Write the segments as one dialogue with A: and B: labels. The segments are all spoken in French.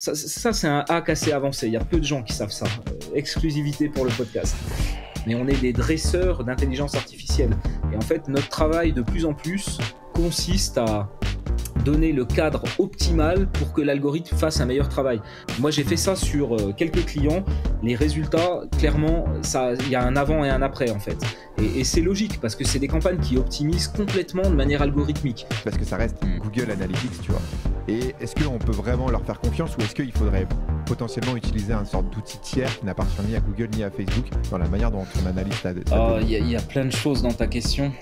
A: Ça, c'est un hack assez avancé. Il y a peu de gens qui savent ça. Euh, exclusivité pour le podcast. Mais on est des dresseurs d'intelligence artificielle. Et en fait, notre travail de plus en plus consiste à donner le cadre optimal pour que l'algorithme fasse un meilleur travail. Moi, j'ai fait ça sur euh, quelques clients. Les résultats, clairement, ça, il y a un avant et un après en fait. Et, c'est logique parce que c'est des campagnes qui optimisent complètement de manière
B: algorithmique. Parce que ça reste hmm. Google Analytics, tu vois. Et est-ce qu'on peut vraiment leur faire confiance ou est-ce qu'il faudrait potentiellement utiliser un sorte d'outil tiers qui n'appartient ni à Google ni à Facebook dans la manière dont on analyse ta Il y,
A: a plein de choses dans ta question.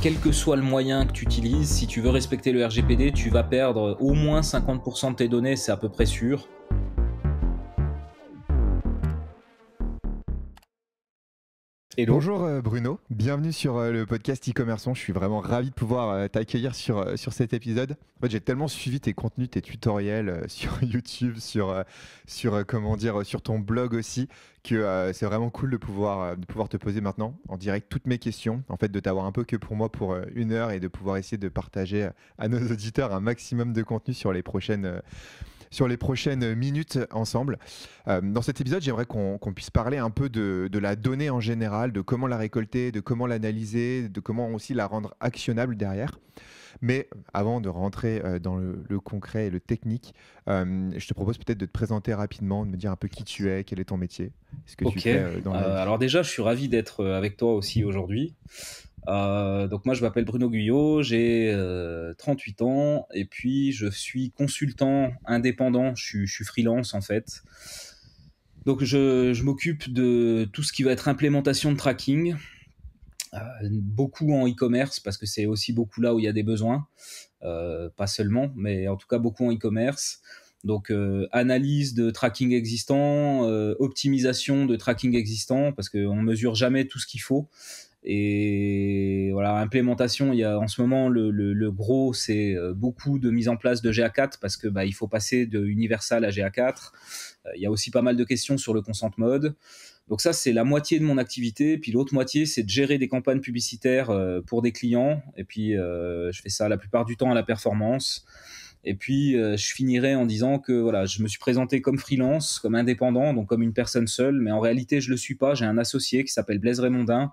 A: Quel que soit le moyen que tu utilises, si tu veux respecter le RGPD, tu vas perdre au moins 50% de tes données, c'est à peu près
B: sûr. Bonjour euh, Bruno, bienvenue sur euh, le podcast e-commerçant. Je suis vraiment ravi de pouvoir euh, t'accueillir sur, sur cet épisode. En fait, j'ai tellement suivi tes contenus, tes tutoriels sur YouTube, sur, sur, comment dire, sur ton blog aussi, que c'est vraiment cool de pouvoir, de pouvoir te poser maintenant en direct toutes mes questions, en fait, de t'avoir un peu que pour moi pour une heure et de pouvoir essayer de partager à nos auditeurs un maximum de contenu sur les prochaines sur les prochaines minutes ensemble. Euh, dans cet épisode, j'aimerais qu'on puisse parler un peu de, la donnée en général, de comment la récolter, de comment l'analyser, de comment aussi la rendre actionnable derrière. Mais avant de rentrer euh, dans le, concret et le technique, euh, je te propose peut-être de te présenter rapidement, de me dire un peu qui tu es, quel est ton métier, ce que tu fais Alors déjà,
A: je suis ravi d'être avec toi aussi aujourd'hui. Euh, donc moi, je m'appelle Bruno Guyot, j'ai 38 euh, ans et puis je suis consultant indépendant, je suis, freelance en fait. Donc je, m'occupe de tout ce qui va être implémentation de tracking, euh, beaucoup en e-commerce parce que c'est aussi beaucoup là où il y a des besoins, pas seulement, mais en tout cas beaucoup en e-commerce. Donc analyse de tracking existant, optimisation de tracking existant, parce qu'on ne mesure jamais tout ce qu'il faut. Et voilà, implémentation, il y a en ce moment le, le, gros, c'est euh, beaucoup de mise en place de GA4 parce que bah, il faut passer de Universal à GA4. Euh, il y a aussi pas mal de questions sur le consent mode. Donc ça, c'est la moitié de mon activité. Puis l'autre moitié, c'est de gérer des campagnes publicitaires euh, pour des clients. Et puis, je fais ça la plupart du temps à la performance. Et puis, je finirai en disant que voilà, je me suis présenté comme freelance, comme indépendant, donc comme une personne seule, mais en réalité, je le suis pas. J'ai un associé qui s'appelle Blaise Raymondin,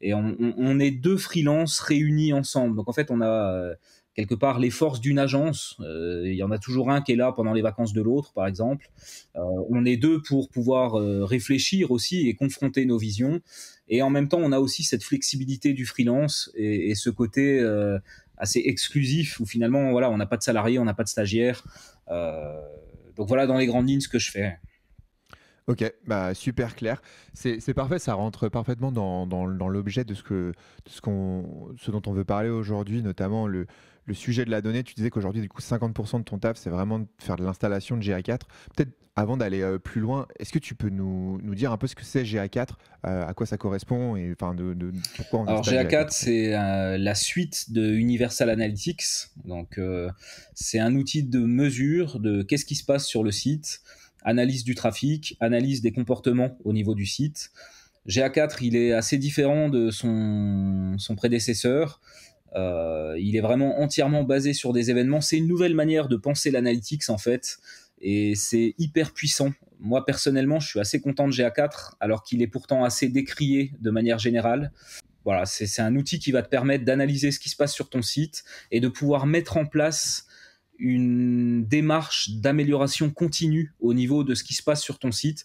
A: et on, est deux freelances réunis ensemble. Donc en fait, on a euh, quelque part les forces d'une agence. Euh, il y en a toujours un qui est là pendant les vacances de l'autre, par exemple. Euh, on est deux pour pouvoir réfléchir aussi et confronter nos visions. Et en même temps, on a aussi cette flexibilité du freelance et, ce côté assez exclusif où finalement, voilà, on n'a pas de salarié, on n'a pas de stagiaire. donc voilà dans les grandes lignes ce que je fais.
B: Ok, bah super clair. C'est parfait, ça rentre parfaitement dans, l'objet de ce que ce ce dont on veut parler aujourd'hui, notamment le, sujet de la donnée. Tu disais qu'aujourd'hui, du coup, 50% de ton taf, c'est vraiment de faire de l'installation de GA4. Peut-être avant d'aller euh, plus loin, est-ce que tu peux nous, dire un peu ce que c'est GA4, euh, à quoi ça correspond et enfin de, de, pourquoi on Alors GA4,
A: c'est euh, la suite de Universal Analytics. Donc c'est un outil de mesure de qu'est-ce qui se passe sur le site analyse du trafic, analyse des comportements au niveau du site. GA4, il est assez différent de son, son prédécesseur. Euh, il est vraiment entièrement basé sur des événements. C'est une nouvelle manière de penser l'analytics en fait, et c'est hyper puissant. Moi personnellement, je suis assez content de GA4, alors qu'il est pourtant assez décrié de manière générale. Voilà, c'est un outil qui va te permettre d'analyser ce qui se passe sur ton site et de pouvoir mettre en place une démarche d'amélioration continue au niveau de ce qui se passe sur ton site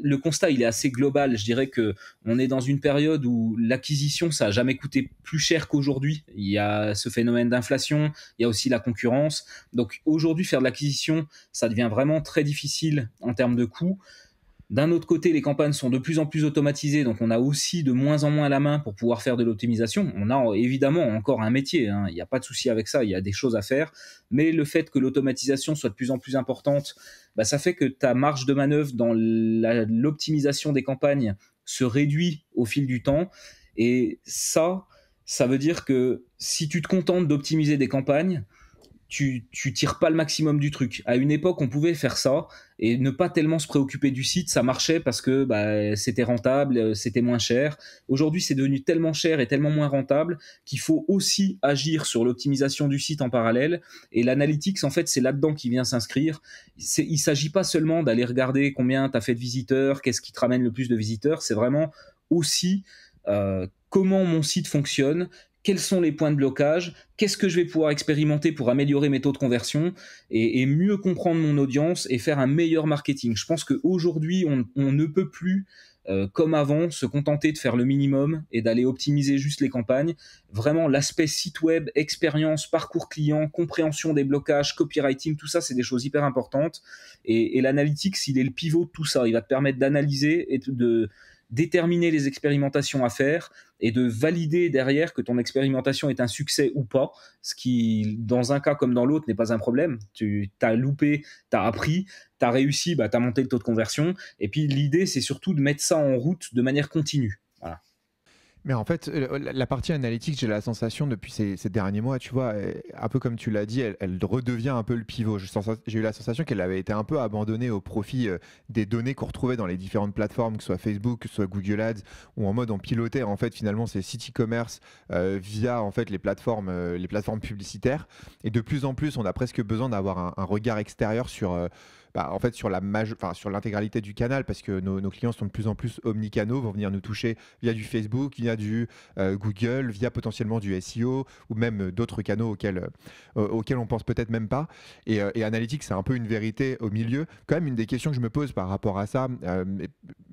A: le constat il est assez global. Je dirais que on est dans une période où l'acquisition ça a jamais coûté plus cher qu'aujourd'hui. Il y a ce phénomène d'inflation, il y a aussi la concurrence. Donc aujourd'hui faire de l'acquisition ça devient vraiment très difficile en termes de coûts. D'un autre côté, les campagnes sont de plus en plus automatisées, donc on a aussi de moins en moins la main pour pouvoir faire de l'optimisation. On a évidemment encore un métier, hein. il n'y a pas de souci avec ça, il y a des choses à faire, mais le fait que l'automatisation soit de plus en plus importante, bah, ça fait que ta marge de manœuvre dans l'optimisation des campagnes se réduit au fil du temps, et ça, ça veut dire que si tu te contentes d'optimiser des campagnes, tu, tires pas le maximum du truc. À une époque, on pouvait faire ça et ne pas tellement se préoccuper du site, ça marchait parce que bah, c'était rentable, euh, c'était moins cher. Aujourd'hui, c'est devenu tellement cher et tellement moins rentable qu'il faut aussi agir sur l'optimisation du site en parallèle. Et l'analytics, en fait, c'est là-dedans qui vient s'inscrire. Il ne s'agit pas seulement d'aller regarder combien tu as fait de visiteurs, qu'est-ce qui te ramène le plus de visiteurs, c'est vraiment aussi... Euh, comment mon site fonctionne, quels sont les points de blocage, qu'est-ce que je vais pouvoir expérimenter pour améliorer mes taux de conversion et, mieux comprendre mon audience et faire un meilleur marketing. Je pense qu'aujourd'hui, on, on ne peut plus, euh, comme avant, se contenter de faire le minimum et d'aller optimiser juste les campagnes. Vraiment, l'aspect site web, expérience, parcours client, compréhension des blocages, copywriting, tout ça, c'est des choses hyper importantes. Et, l'analytique, l'analytics, il est le pivot de tout ça. Il va te permettre d'analyser et de déterminer les expérimentations à faire et de valider derrière que ton expérimentation est un succès ou pas, ce qui, dans un cas comme dans l'autre, n'est pas un problème. Tu as loupé, tu as appris, tu as réussi, bah, tu as monté le taux de conversion. Et puis l'idée, c'est surtout de mettre ça en route de manière continue.
B: Mais en fait, euh, la partie analytique, j'ai la sensation depuis ces, derniers mois, tu vois, un peu comme tu l'as dit, elle, redevient un peu le pivot. J'ai eu la sensation qu'elle avait été un peu abandonnée au profit euh, des données qu'on retrouvait dans les différentes plateformes, que ce soit Facebook, que ce soit Google Ads, ou en mode on pilotait en fait finalement ces City e-commerce euh, via en fait les plateformes, les plateformes publicitaires. Et de plus en plus, on a presque besoin d'avoir un, regard extérieur sur bah, en fait, sur la enfin, sur l'intégralité du canal, parce que nos, clients sont de plus en plus omnicanaux, vont venir nous toucher via du Facebook, via du euh, Google, via potentiellement du SEO ou même d'autres canaux auxquels, euh, auxquels on pense peut-être même pas. Et, euh, Analytics, c'est un peu une vérité au milieu. Quand même, une des questions que je me pose par rapport à ça,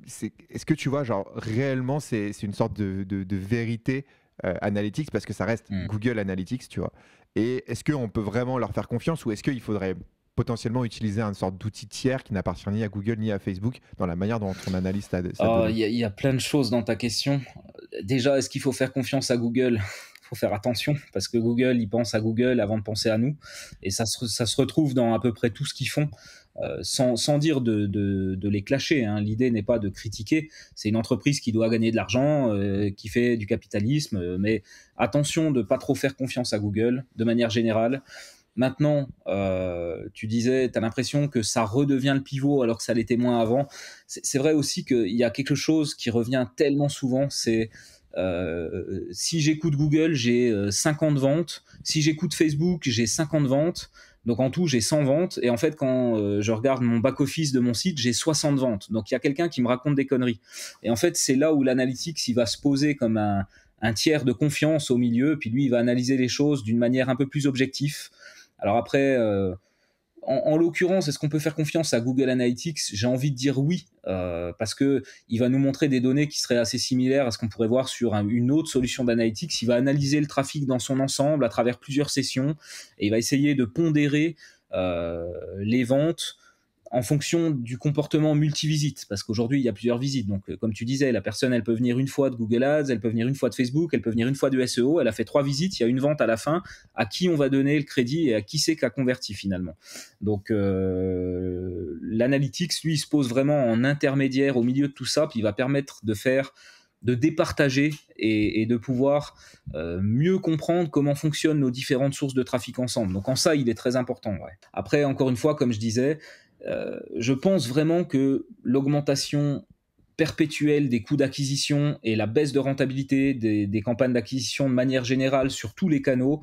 B: c'est est-ce que tu vois, genre, réellement, c'est une sorte de, vérité Analytics parce que ça reste mmh. Google Analytics, tu vois. Et est-ce qu'on peut vraiment leur faire confiance ou est-ce qu'il faudrait potentiellement utiliser une sorte d'outil tiers qui n'appartient ni à Google ni à Facebook dans la manière dont on analyse ça Il y, a plein de choses
A: dans ta question. Déjà, est-ce qu'il faut faire confiance à Google Il faut faire attention parce que Google, il pense à Google avant de penser à nous. Et ça se, retrouve dans à peu près tout ce qu'ils font. Euh, sans, dire de, les clasher. Hein. L'idée n'est pas de critiquer. C'est une entreprise qui doit gagner de l'argent, euh, qui fait du capitalisme. Euh, mais attention de pas trop faire confiance à Google de manière générale. Maintenant, euh, tu disais, tu as l'impression que ça redevient le pivot alors que ça l'était moins avant. C'est vrai aussi qu'il y a quelque chose qui revient tellement souvent, c'est euh, si j'écoute Google, j'ai 50 euh, ventes, si j'écoute Facebook, j'ai 50 ventes, donc en tout, j'ai 100 ventes, et en fait, quand je regarde mon back-office de mon site, j'ai 60 ventes. Donc il y a quelqu'un qui me raconte des conneries. Et en fait, c'est là où l'analytique, s'il va se poser comme un, un tiers de confiance au milieu, puis lui, il va analyser les choses d'une manière un peu plus objective. Alors après, euh, en, l'occurrence, est-ce qu'on peut faire confiance à Google Analytics J'ai envie de dire oui, euh, parce que il va nous montrer des données qui seraient assez similaires à ce qu'on pourrait voir sur une autre solution d'analytics. Il va analyser le trafic dans son ensemble à travers plusieurs sessions et il va essayer de pondérer euh, les ventes en fonction du comportement multivisite, parce qu'aujourd'hui il y a plusieurs visites. Donc, euh, comme tu disais, la personne elle peut venir une fois de Google Ads, elle peut venir une fois de Facebook, elle peut venir une fois de SEO. Elle a fait trois visites, il y a une vente à la fin. À qui on va donner le crédit et à qui c'est qu'a converti finalement Donc, l'analytique, euh, l'analytics lui il se pose vraiment en intermédiaire au milieu de tout ça, puis il va permettre de faire de départager et, de pouvoir euh, mieux comprendre comment fonctionnent nos différentes sources de trafic ensemble. Donc en ça, il est très important. Après, encore une fois, comme je disais, euh, je pense vraiment que l'augmentation perpétuelle des coûts d'acquisition et la baisse de rentabilité des, campagnes d'acquisition de manière générale sur tous les canaux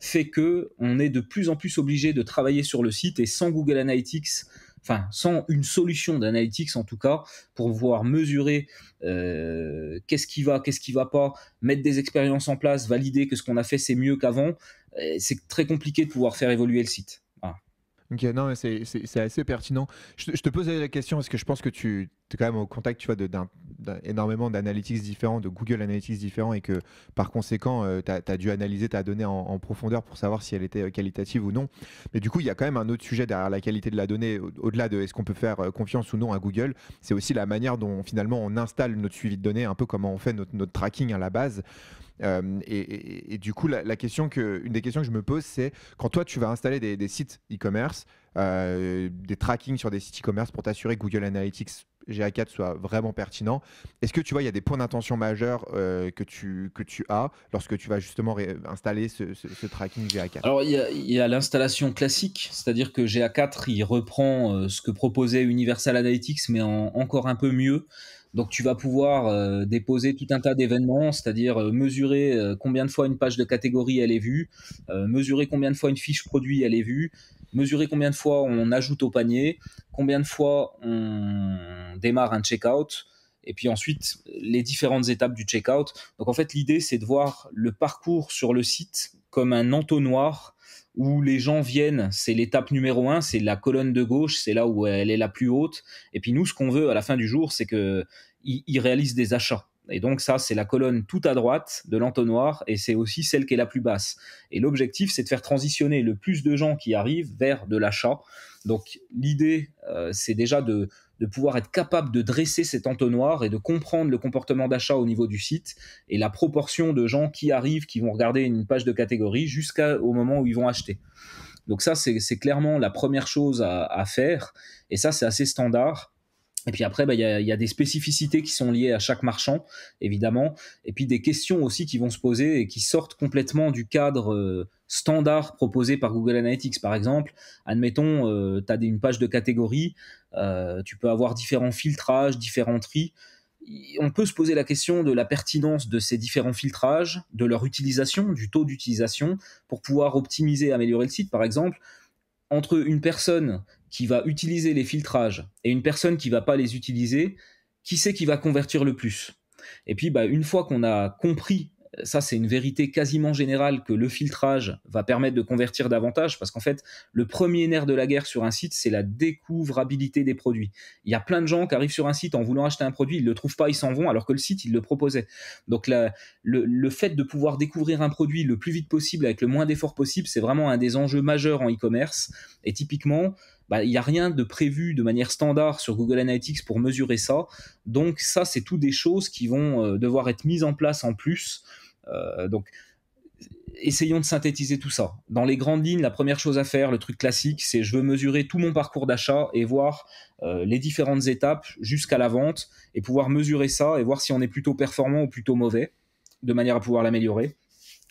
A: fait que on est de plus en plus obligé de travailler sur le site et sans Google Analytics, enfin sans une solution d'analytics en tout cas, pour pouvoir mesurer euh, qu'est-ce qui va, qu'est-ce qui va pas, mettre des expériences en place, valider que ce qu'on a fait c'est mieux qu'avant, euh, c'est très compliqué de pouvoir faire évoluer le site
B: non, c'est assez pertinent. Je, te posais la question parce que je pense que tu es quand même au contact tu vois, de, énormément d'analytics différents, de Google Analytics différents, et que par conséquent, euh, tu as, dû analyser ta donnée en, profondeur pour savoir si elle était euh, qualitative ou non. Mais du coup, il y a quand même un autre sujet derrière la qualité de la donnée, au-delà de est-ce qu'on peut faire euh, confiance ou non à Google, c'est aussi la manière dont finalement on installe notre suivi de données, un peu comment on fait notre, notre tracking à la base. Euh, et, du coup, la, question que, une des questions que je me pose, c'est quand toi tu vas installer des, sites e-commerce, euh, des tracking sur des sites e-commerce pour t'assurer que Google Analytics GA4 soit vraiment pertinent. Est-ce que tu vois, il y a des points d'intention majeurs euh, que, tu, que tu as lorsque tu vas justement installer ce, ce, tracking GA4
A: Alors, il y a, l'installation classique, c'est-à-dire que GA4, il reprend ce que proposait Universal Analytics, mais encore un peu mieux. Donc tu vas pouvoir euh, déposer tout un tas d'événements, c'est-à-dire euh, mesurer euh, combien de fois une page de catégorie elle est vue, mesurer combien de fois une fiche produit elle est vue, mesurer combien de fois on ajoute au panier, combien de fois on démarre un checkout, et puis ensuite les différentes étapes du checkout. Donc en fait l'idée c'est de voir le parcours sur le site comme un entonnoir où les gens viennent, c'est l'étape numéro un, c'est la colonne de gauche, c'est là où elle est la plus haute. Et puis nous, ce qu'on veut à la fin du jour, c'est qu'ils réalisent des achats. Et donc ça, c'est la colonne tout à droite de l'entonnoir, et c'est aussi celle qui est la plus basse. Et l'objectif, c'est de faire transitionner le plus de gens qui arrivent vers de l'achat. Donc l'idée, euh, c'est déjà de, de pouvoir être capable de dresser cet entonnoir et de comprendre le comportement d'achat au niveau du site et la proportion de gens qui arrivent, qui vont regarder une page de catégorie jusqu'au moment où ils vont acheter. Donc ça, c'est clairement la première chose à, à faire. Et ça, c'est assez standard. Et puis après, bah, il y, a, des spécificités qui sont liées à chaque marchand, évidemment, et puis des questions aussi qui vont se poser et qui sortent complètement du cadre euh, standard proposé par Google Analytics, par exemple. Admettons, euh, tu as une page de catégorie, euh, tu peux avoir différents filtrages, différents tris. On peut se poser la question de la pertinence de ces différents filtrages, de leur utilisation, du taux d'utilisation, pour pouvoir optimiser, améliorer le site, par exemple, entre une personne qui va utiliser les filtrages et une personne qui va pas les utiliser, qui c'est qui va convertir le plus Et puis, bah, une fois qu'on a compris, euh, ça c'est une vérité quasiment générale, que le filtrage va permettre de convertir davantage, parce qu'en fait, le premier nerf de la guerre sur un site, c'est la découvrabilité des produits. Il y a plein de gens qui arrivent sur un site en voulant acheter un produit, ils le trouvent pas, ils s'en vont, alors que le site, il le proposait. Donc la, le, le fait de pouvoir découvrir un produit le plus vite possible, avec le moins d'efforts possible, c'est vraiment un des enjeux majeurs en e-commerce. Et typiquement, bah, il n'y a rien de prévu de manière standard sur Google Analytics pour mesurer ça. Donc ça, c'est tout des choses qui vont euh, devoir être mises en place en plus. Euh, donc essayons de synthétiser tout ça. Dans les grandes lignes, la première chose à faire, le truc classique, c'est je veux mesurer tout mon parcours d'achat et voir euh, les différentes étapes jusqu'à la vente et pouvoir mesurer ça et voir si on est plutôt performant ou plutôt mauvais de manière à pouvoir l'améliorer.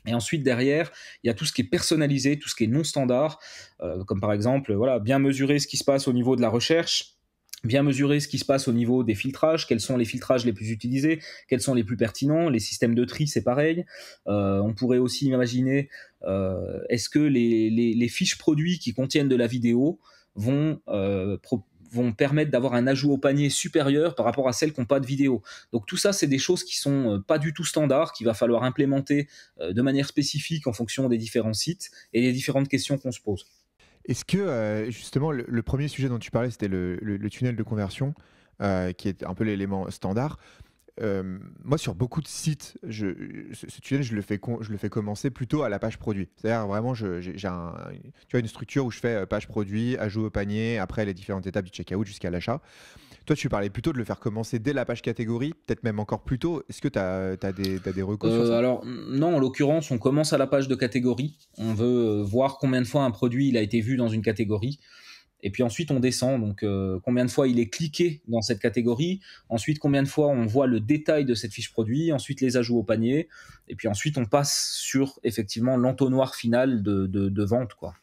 A: Et ensuite, derrière, il y a tout ce qui est personnalisé, tout ce qui est non standard, euh, comme par exemple, voilà, bien mesurer ce qui se passe au niveau de la recherche, bien mesurer ce qui se passe au niveau des filtrages, quels sont les filtrages les plus utilisés, quels sont les plus pertinents, les systèmes de tri, c'est pareil. Euh, on pourrait aussi imaginer, euh, est-ce que les, fiches produits qui contiennent de la vidéo vont vont permettre d'avoir un ajout au panier supérieur par rapport à celles qui n'ont pas de vidéo. Donc tout ça, c'est des choses qui sont euh, pas du tout standards, qu'il va falloir implémenter euh, de manière spécifique en fonction des différents
B: sites et
A: des différentes questions qu'on se pose.
B: Est-ce que euh, justement le, premier sujet dont tu parlais, c'était le, tunnel de conversion, qui est un peu l'élément standard euh, moi, sur beaucoup de sites, je, ce, tunnel, je le, fais je le fais commencer plutôt à la page produit. C'est-à-dire, vraiment, j'ai tu as une structure où je fais euh, page produit, ajout au panier, après les différentes étapes du checkout jusqu'à l'achat. Toi, tu parlais plutôt de le faire commencer dès la page catégorie, peut-être même encore plus tôt. Est-ce que tu as, des, recours euh, Alors,
A: non, en l'occurrence, on commence à la page de catégorie. On veut voir combien de fois un produit il a été vu dans une catégorie. Et puis ensuite, on descend. Donc, euh, combien de fois il est cliqué dans cette catégorie. Ensuite, combien de fois on voit le détail de cette fiche produit. Ensuite, les ajouts au panier. Et puis ensuite, on passe sur effectivement l'entonnoir final
B: de, vente. Quoi.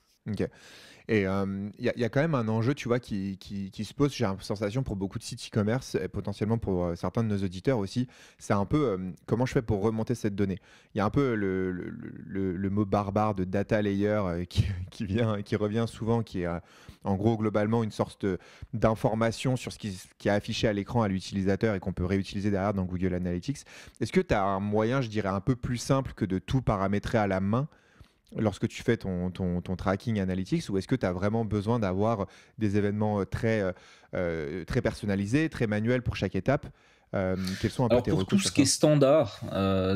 B: Et il y, a quand même un enjeu, tu vois, qui, se pose, j'ai la sensation, pour beaucoup de sites e-commerce, et potentiellement pour certains de nos auditeurs aussi. C'est un peu comment je fais pour remonter cette donnée. Il y a un peu le, mot barbare de data layer euh, qui, vient, qui revient souvent, qui est euh, en gros globalement une sorte d'information sur ce qui, qui est affiché à l'écran à l'utilisateur et qu'on peut réutiliser derrière dans Google Analytics. Est-ce que tu as un moyen, je dirais, un peu plus simple que de tout paramétrer à la main lorsque tu fais ton, tracking analytics ou est-ce que tu as vraiment besoin d'avoir des événements euh, très, euh, euh, très personnalisés, très manuels pour chaque étape quels sont pour tout ce
A: qui est standard,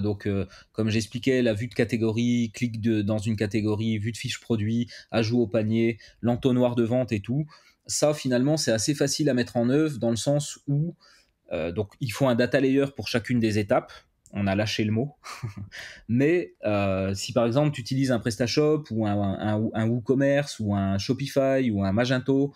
A: donc comme j'expliquais, la vue de catégorie, clic dans une catégorie, vue de fiche produit, ajout au panier, l'entonnoir de vente et tout, ça finalement c'est assez facile à mettre en œuvre dans le sens où donc il faut un data layer pour chacune des étapes on a lâché le mot. Mais euh, si par exemple tu utilises un PrestaShop ou un, un, WooCommerce ou un Shopify ou un Magento,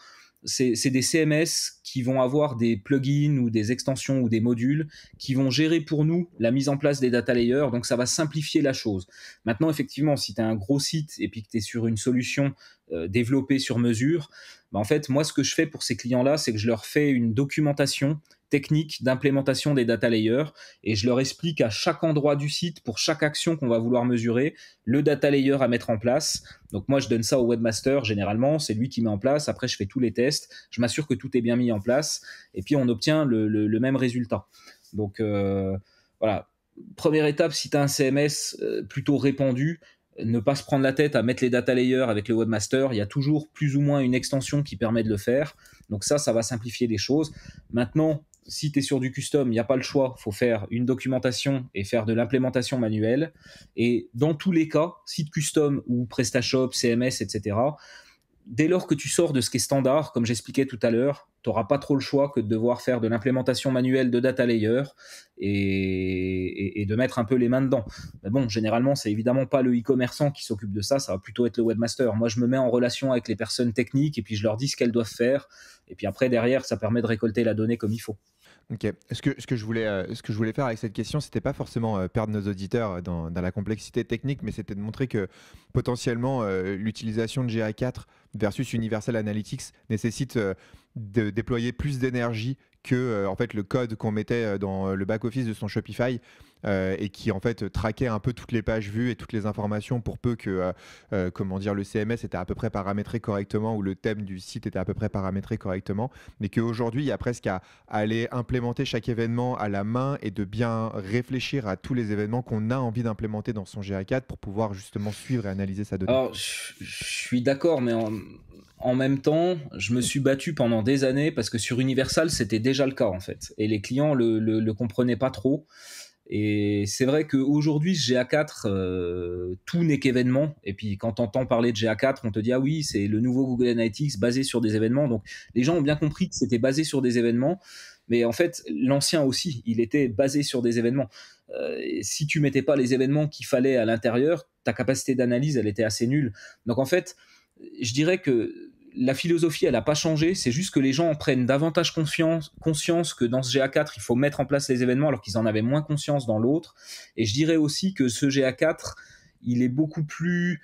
A: c'est des CMS qui vont avoir des plugins ou des extensions ou des modules qui vont gérer pour nous la mise en place des data layers. Donc ça va simplifier la chose. Maintenant, effectivement, si tu as un gros site et puis que tu es sur une solution euh, développé sur mesure. Bah, en fait, moi, ce que je fais pour ces clients-là, c'est que je leur fais une documentation technique d'implémentation des data layers et je leur explique à chaque endroit du site pour chaque action qu'on va vouloir mesurer le data layer à mettre en place. Donc moi je donne ça au webmaster généralement, c'est lui qui met en place, après je fais tous les tests, je m'assure que tout est bien mis en place et puis on obtient le, même résultat. Donc euh, voilà, première étape si tu as un CMS euh, plutôt répandu, ne pas se prendre la tête à mettre les data layers avec le webmaster. Il y a toujours plus ou moins une extension qui permet de le faire. Donc ça, ça va simplifier les choses. Maintenant, si tu es sur du custom, il n'y a pas le choix. faut faire une documentation et faire de l'implémentation manuelle. Et dans tous les cas, site custom ou PrestaShop, CMS, etc., dès lors que tu sors de ce qui est standard, comme j'expliquais tout à l'heure, tu n'auras pas trop le choix que de devoir faire de l'implémentation manuelle de data layer et, de mettre un peu les mains dedans. Mais bon, généralement, c'est évidemment pas le e-commerçant qui s'occupe de ça, ça va plutôt être le webmaster. Moi, je me mets en relation avec les personnes techniques et puis je leur dis ce qu'elles doivent faire. Et puis après, derrière, ça permet de récolter
B: la donnée comme il faut. Ok. Ce que, je, voulais, euh, ce que je voulais faire avec cette question, c'était pas forcément euh, perdre nos auditeurs dans, la complexité technique, mais c'était de montrer que potentiellement euh, l'utilisation de GA4 versus Universal Analytics nécessite euh, de déployer plus d'énergie que euh, en fait le code qu'on mettait euh, dans le back office de son Shopify euh, et qui en fait traquait un peu toutes les pages vues et toutes les informations pour peu que euh, euh, comment dire le CMS était à peu près paramétré correctement ou le thème du site était à peu près paramétré correctement, mais qu'aujourd'hui il y a presque à, aller implémenter chaque événement à la main et de bien réfléchir à tous les événements qu'on a envie d'implémenter dans son GA4 pour pouvoir justement suivre et analyser sa donnée. Alors
A: je, suis d'accord, mais en, même temps, je me suis battu pendant des années parce que sur Universal, c'était déjà le cas en fait. Et les clients le, le comprenaient pas trop. Et c'est vrai qu'aujourd'hui, GA4, euh, tout n'est qu'événement. Et puis quand entend parler de GA4, on te dit ah oui, c'est le nouveau Google Analytics basé sur des événements. Donc les gens ont bien compris que c'était basé sur des événements. Mais en fait, l'ancien aussi, il était basé sur des événements. Euh, si tu mettais pas les événements qu'il fallait à l'intérieur, ta capacité d'analyse, elle était assez nulle. Donc en fait, je dirais que la philosophie, elle n'a pas changé. C'est juste que les gens en prennent davantage conscience que dans ce GA4, il faut mettre en place les événements alors qu'ils en avaient moins conscience dans l'autre. Et je dirais aussi que ce GA4, il est beaucoup plus.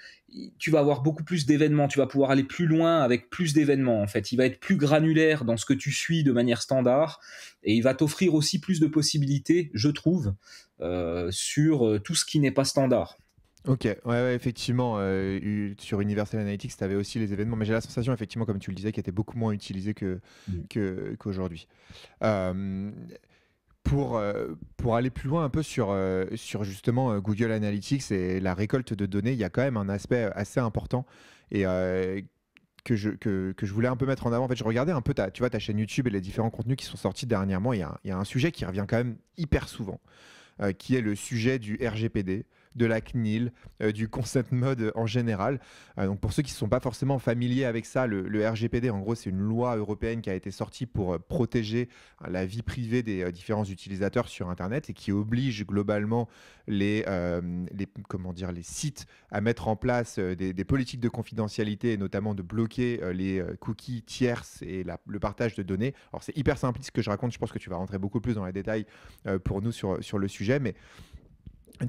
A: Tu vas avoir beaucoup plus d'événements. Tu vas pouvoir aller plus loin avec plus d'événements. En fait, il va être plus granulaire dans ce que tu suis de manière standard et il va t'offrir aussi plus de possibilités, je trouve, euh, sur euh, tout ce qui n'est pas standard.
B: Ok, ouais, effectivement, euh, sur Universal Analytics, tu avais aussi les événements, mais j'ai la sensation, effectivement, comme tu le disais, qu'il était beaucoup moins utilisé mm. qu'aujourd'hui. Que, euh, pour, euh, pour aller plus loin un peu sur, sur justement Google Analytics et la récolte de données, il y a quand même un aspect assez important et que je, que, que, je voulais un peu mettre en avant. En fait, je regardais un peu ta, tu vois, ta chaîne YouTube et les différents contenus qui sont sortis dernièrement. Il y a, y a un sujet qui revient quand même hyper souvent, qui est le sujet du RGPD, de la CNIL, euh, du concept mode en général. Euh, donc pour ceux qui ne sont pas forcément familiers avec ça, le, RGPD, en gros, c'est une loi européenne qui a été sortie pour euh, protéger hein, la vie privée des différents utilisateurs sur Internet et qui oblige globalement les, comment dire, les sites à mettre en place des, politiques de confidentialité et notamment de bloquer les cookies tierces et le partage de données. Alors c'est hyper simpliste ce que je raconte, je pense que tu vas rentrer beaucoup plus dans les détails pour nous sur, sur le sujet, mais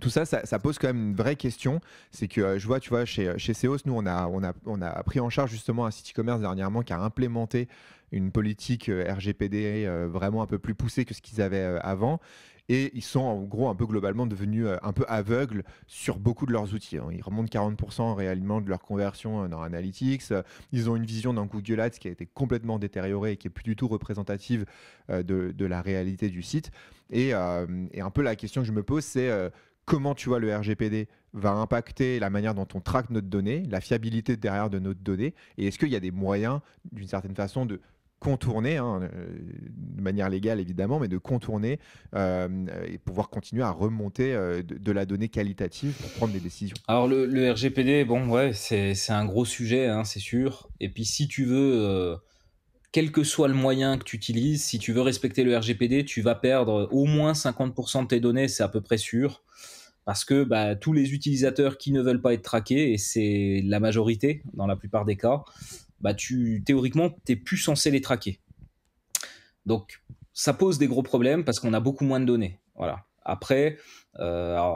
B: tout ça, ça, pose quand même une vraie question. C'est que euh, je vois, tu vois, chez, euh, chez Seos, nous, on a, on, a, on a pris en charge justement un site e-commerce dernièrement qui a implémenté une politique euh, RGPD vraiment un peu plus poussée que ce qu'ils avaient avant. Et ils sont en gros un peu globalement devenus un peu aveugles sur beaucoup de leurs outils. Hein. Ils remontent 40% réellement de leur conversion dans Analytics. Ils ont une vision d'un Google Ads qui a été complètement détériorée et qui est plus du tout représentative de, la réalité du site. Et, et, un peu la question que je me pose, c'est comment tu vois le RGPD va impacter la manière dont on traque notre donnée, la fiabilité derrière de notre donnée, et est-ce qu'il y a des moyens, d'une certaine façon, de contourner, hein, euh, de manière légale évidemment, mais de contourner euh, et pouvoir continuer à remonter euh, de, la donnée qualitative pour prendre des décisions.
A: Alors le, RGPD, bon ouais, c'est un gros sujet, hein, c'est sûr. Et puis si tu veux quel que soit le moyen que tu utilises, si tu veux respecter le RGPD, tu vas perdre au moins 50% de tes données, c'est à peu près sûr. Parce que bah, tous les utilisateurs qui ne veulent pas être traqués, et c'est la majorité dans la plupart des cas, bah, tu, théoriquement, tu n'es plus censé les traquer. Donc, ça pose des gros problèmes parce qu'on a beaucoup moins de données. Voilà. Après, euh,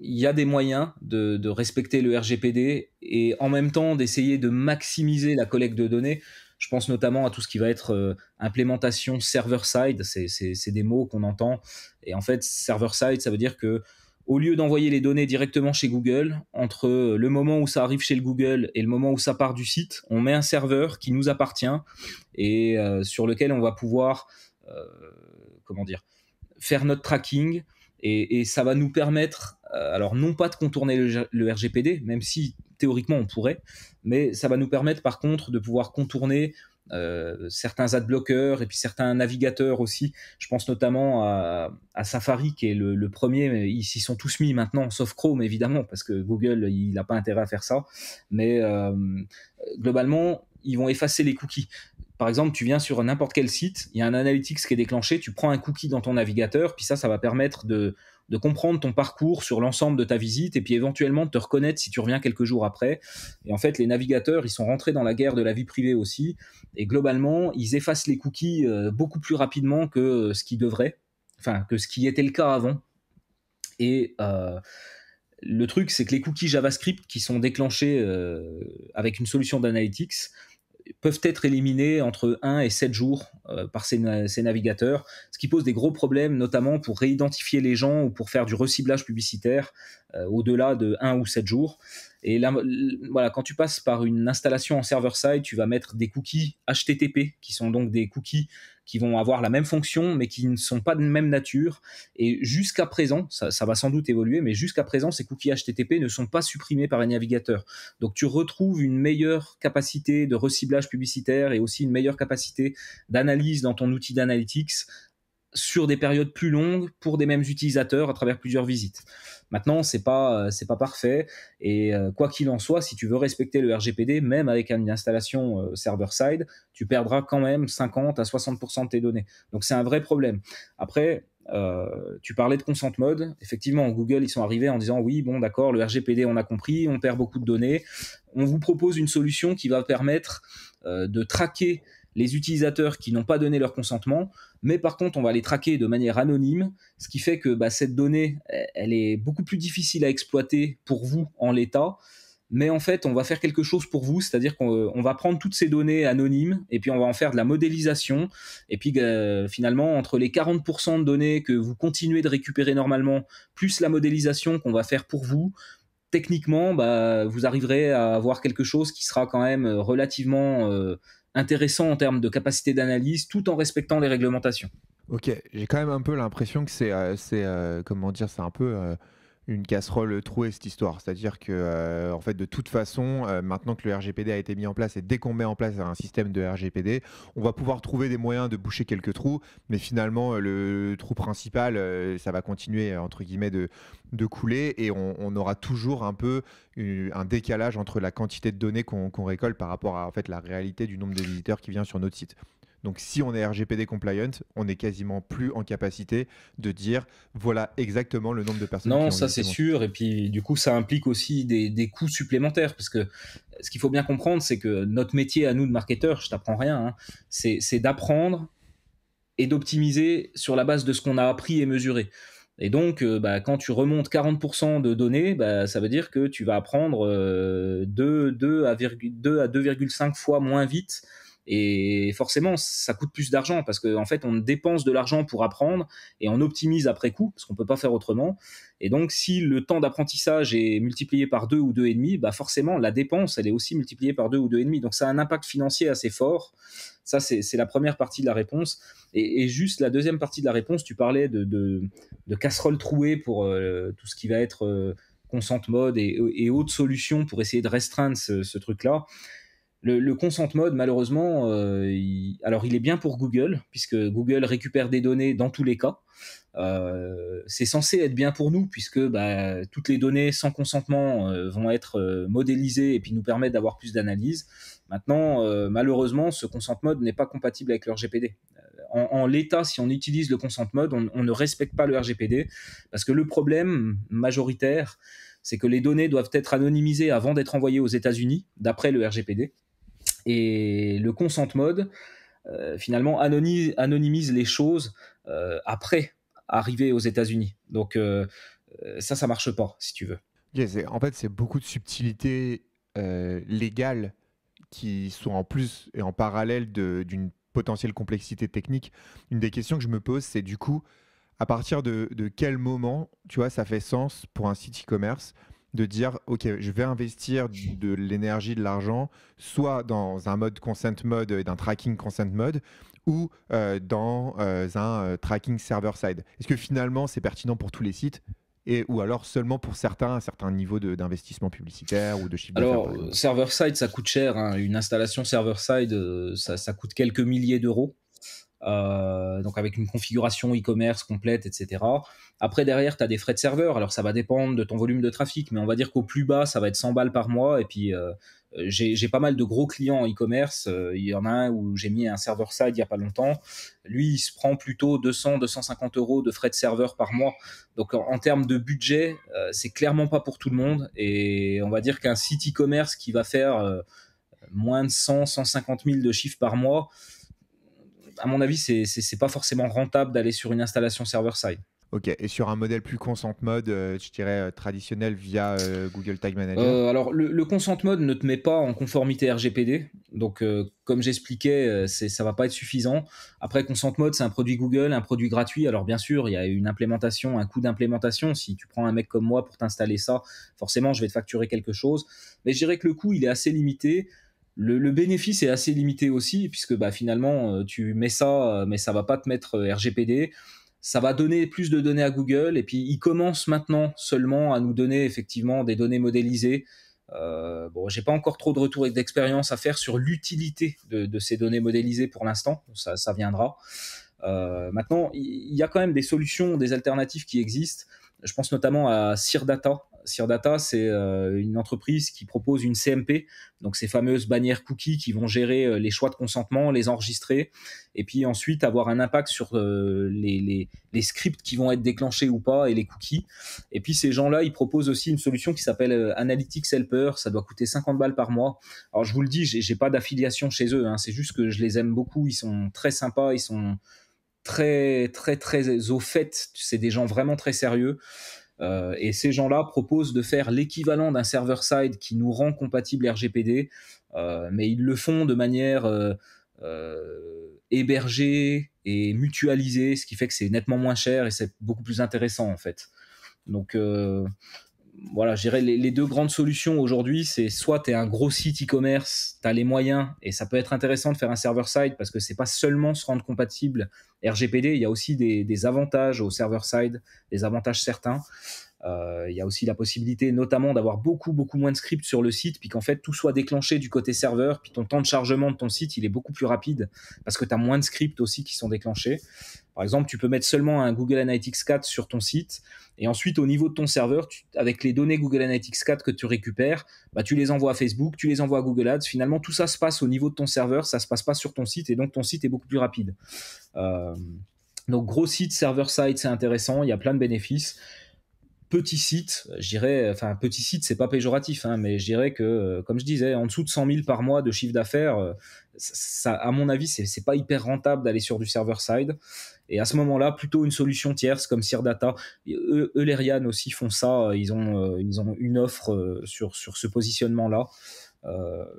A: il y a des moyens de, respecter le RGPD et en même temps d'essayer de maximiser la collecte de données. Je pense notamment à tout ce qui va être euh, implémentation server-side. C'est des mots qu'on entend. Et en fait, server-side, ça veut dire que au lieu d'envoyer les données directement chez Google, entre euh, le moment où ça arrive chez le Google et le moment où ça part du site, on met un serveur qui nous appartient et euh, sur lequel on va pouvoir, comment dire, faire notre tracking. Et, ça va nous permettre, alors non pas de contourner le RGPD, même si théoriquement, on pourrait, mais ça va nous permettre par contre de pouvoir contourner euh, certains ad bloqueurs et puis certains navigateurs aussi. Je pense notamment à, Safari qui est le, premier. ils s'y sont tous mis maintenant, sauf Chrome évidemment, parce que Google il n'a pas intérêt à faire ça. Mais euh, globalement, ils vont effacer les cookies. Par exemple, tu viens sur n'importe quel site, il y a un analytics qui est déclenché, tu prends un cookie dans ton navigateur, puis ça, ça va permettre de, de comprendre ton parcours sur l'ensemble de ta visite et puis éventuellement de te reconnaître si tu reviens quelques jours après. Et en fait, les navigateurs, ils sont rentrés dans la guerre de la vie privée aussi. Et globalement, ils effacent les cookies euh, beaucoup plus rapidement que euh, ce qui devrait, enfin, que ce qui était le cas avant. Et euh, le truc, c'est que les cookies JavaScript qui sont déclenchés avec une solution d'analytics, peuvent être éliminés entre 1 et 7 jours euh, par ces, navigateurs, ce qui pose des gros problèmes, notamment pour réidentifier les gens ou pour faire du reciblage publicitaire euh, au-delà de 1 ou 7 jours. Et là, voilà, quand tu passes par une installation en server-side, tu vas mettre des cookies HTTP, qui sont donc des cookies qui vont avoir la même fonction, mais qui ne sont pas de même nature. Et jusqu'à présent, ça, va sans doute évoluer, mais jusqu'à présent, ces cookies HTTP ne sont pas supprimés par les navigateurs. Donc tu retrouves une meilleure capacité de reciblage publicitaire et aussi une meilleure capacité d'analyse dans ton outil d'analytics sur des périodes plus longues pour des mêmes utilisateurs à travers plusieurs visites. Maintenant, c'est pas euh, c'est pas parfait et euh, quoi qu'il en soit, si tu veux respecter le RGPD, même avec une installation euh, server side, tu perdras quand même 50 à 60% de tes données. Donc c'est un vrai problème. Après, tu parlais de consent mode. Effectivement, Google, ils sont arrivés en disant oui, bon, d'accord, le RGPD, on a compris, on perd beaucoup de données. On vous propose une solution qui va permettre de traquer les utilisateurs qui n'ont pas donné leur consentement, mais par contre on va les traquer de manière anonyme, ce qui fait que bah, cette donnée, elle est beaucoup plus difficile à exploiter pour vous en l'état, mais en fait on va faire quelque chose pour vous, c'est-à-dire qu'on va prendre toutes ces données anonymes et puis on va en faire de la modélisation, et puis euh, finalement entre les 40% de données que vous continuez de récupérer normalement, plus la modélisation qu'on va faire pour vous, techniquement, bah, vous arriverez à avoir quelque chose qui sera quand même euh, relativement... Euh, intéressant en termes de capacité d'analyse tout en respectant les réglementations.
B: Ok, j'ai quand même un peu l'impression que c'est, euh, euh, comment dire, c'est un peu euh, une casserole trouée cette histoire. C'est-à-dire que, euh, en fait, de toute façon, euh, maintenant que le RGPD a été mis en place et dès qu'on met en place un système de RGPD, on va pouvoir trouver des moyens de boucher quelques trous, mais finalement, euh, le, trou principal, ça va continuer entre guillemets de, couler et on, aura toujours un peu un décalage entre la quantité de données qu'on récolte par rapport à en fait la réalité du nombre de visiteurs qui vient sur notre site. Donc si on est RGPD compliant, on n'est quasiment plus en capacité de dire voilà exactement le nombre de personnes. Non, ça c'est sûr.
A: Et puis du coup, ça implique aussi des, coûts supplémentaires parce que ce qu'il faut bien comprendre, c'est que notre métier à nous de marketeurs, je t'apprends rien, hein, c'est d'apprendre et d'optimiser sur la base de ce qu'on a appris et mesuré. Et donc, euh, bah, quand tu remontes 40% de données, bah, ça veut dire que tu vas apprendre 2, euh, à 2,5 fois moins vite et forcément, ça coûte plus d'argent parce qu'en fait, on dépense de l'argent pour apprendre et on optimise après coup parce qu'on peut pas faire autrement. Et donc, si le temps d'apprentissage est multiplié par deux ou deux et demi, bah forcément, la dépense, elle est aussi multipliée par deux ou deux et demi. Donc, ça a un impact financier assez fort. Ça, c'est la première partie de la réponse. Et, juste la deuxième partie de la réponse, tu parlais de, de, de casserole trouée pour euh, tout ce qui va être consente euh, consent mode et, et autres solutions pour essayer de restreindre ce, ce truc-là le, le, mode, malheureusement, euh, alors il est bien pour Google, puisque Google récupère des données dans tous les cas. Euh, c'est censé être bien pour nous, puisque bah, toutes les données sans consentement euh, vont être modélisées et puis nous permettent d'avoir plus d'analyse. Maintenant, malheureusement, ce consent mode n'est pas compatible avec le RGPD. En, l'état, si on utilise le consent mode, on ne respecte pas le RGPD, parce que le problème majoritaire, c'est que les données doivent être anonymisées avant d'être envoyées aux États-Unis, d'après le RGPD. Et le consent mode, euh, finalement, anonymise, les choses euh, après arriver aux États-Unis. Donc ça, euh,
B: ça, ça marche pas, si tu veux. en fait, c'est beaucoup de subtilités légales qui sont en plus et en parallèle d'une potentielle complexité technique. Une des questions que je me pose, c'est du coup, à partir de, de, quel moment, tu vois, ça fait sens pour un site e-commerce de dire ok je vais investir de l'énergie de l'argent soit dans un mode consent mode et d'un tracking consent mode ou euh, dans euh, un euh, tracking server side est-ce que finalement c'est pertinent pour tous les sites et, ou alors seulement pour certains, un certains niveaux d'investissement publicitaire ou de chiffre Alors,
A: server-side, ça coûte cher. Hein. Une installation server-side, ça, coûte quelques milliers d'euros. Euh, donc avec une configuration e-commerce complète, etc. Après, derrière, tu as des frais de serveur, alors ça va dépendre de ton volume de trafic, mais on va dire qu'au plus bas, ça va être 100 balles par mois, et puis euh, j'ai pas mal de gros clients e-commerce, euh, il y en a un où j'ai mis un serveur side il y a pas longtemps, lui, il se prend plutôt 200-250 euros de frais de serveur par mois, donc en, en termes de budget, c'est clairement pas pour tout le monde, et on va dire qu'un site e-commerce qui va faire moins de 100-150 000 de chiffres par mois,
B: à mon avis, c'est pas forcément rentable d'aller sur une installation server-side. Ok, et sur un modèle plus consent mode, euh, je dirais euh, traditionnel via euh, Google Tag Manager
A: Alors, le, consent mode ne te met pas en conformité RGPD. Donc, comme j'expliquais, ça ça va pas être suffisant. Après, consent mode, c'est un produit Google, un produit gratuit. Alors, bien sûr, il y a une implémentation, un coût d'implémentation. Si tu prends un mec comme moi pour t'installer ça, forcément, je vais te facturer quelque chose. Mais je dirais que le coût, il est assez limité. Le, bénéfice est assez limité aussi, puisque bah, finalement, euh, tu mets ça, euh, mais ça va pas te mettre euh, RGPD. Ça va donner plus de données à Google, et puis ils commencent maintenant seulement à nous donner effectivement des données modélisées. Euh, bon, j'ai pas encore trop de retour et d'expérience à faire sur l'utilité de, ces données modélisées pour l'instant. Ça, viendra. maintenant, il y, a quand même des solutions, des alternatives qui existent. Je pense notamment à Sirdata, Sirdata, c'est euh, une entreprise qui propose une CMP, donc ces fameuses bannières cookies qui vont gérer euh, les choix de consentement, les enregistrer, et puis ensuite avoir un impact sur euh, les, scripts qui vont être déclenchés ou pas et les cookies. Et puis ces gens-là, ils proposent aussi une solution qui s'appelle Analytics Helper. Ça doit coûter 50 balles par mois. Alors je vous le dis, j'ai pas d'affiliation chez eux. Hein. C'est juste que je les aime beaucoup. Ils sont très sympas. Ils sont très très très au fait. C'est des gens vraiment très sérieux. Euh, et ces gens-là proposent de faire l'équivalent d'un server-side qui nous rend compatible RGPD, euh, mais ils le font de manière euh, hébergée et mutualisée, ce qui fait que c'est nettement moins cher et c'est beaucoup plus intéressant en fait. Donc voilà, je les, deux grandes solutions aujourd'hui, c'est soit tu es un gros site e-commerce, tu as les moyens, et ça peut être intéressant de faire un server-side parce que c'est pas seulement se rendre compatible RGPD, il y a aussi des, avantages au server-side, des avantages certains. Euh, il y a aussi la possibilité notamment d'avoir beaucoup beaucoup moins de scripts sur le site, puis qu'en fait tout soit déclenché du côté serveur, puis ton temps de chargement de ton site il est beaucoup plus rapide parce que tu as moins de scripts aussi qui sont déclenchés. Par exemple, tu peux mettre seulement un Google Analytics 4 sur ton site et ensuite au niveau de ton serveur, avec les données Google Analytics 4 que tu récupères, bah, tu les envoies à Facebook, tu les envoies à Google Ads. Finalement, tout ça se passe au niveau de ton serveur, ça se passe pas sur ton site et donc ton site est beaucoup plus rapide. Euh, donc gros site, server-side, c'est intéressant, il y a plein de bénéfices petit site, je dirais, enfin petit site, c'est pas péjoratif, hein, mais je dirais que, euh, comme je disais, en dessous de 100 000 par mois de chiffre d'affaires, euh, à mon avis, c'est pas hyper rentable d'aller sur du server side. Et à ce moment-là, plutôt une solution tierce comme Sirdata. Eux, Eulerian aussi font ça. Euh, ils ont, euh, ils ont une offre euh, sur, sur ce positionnement-là.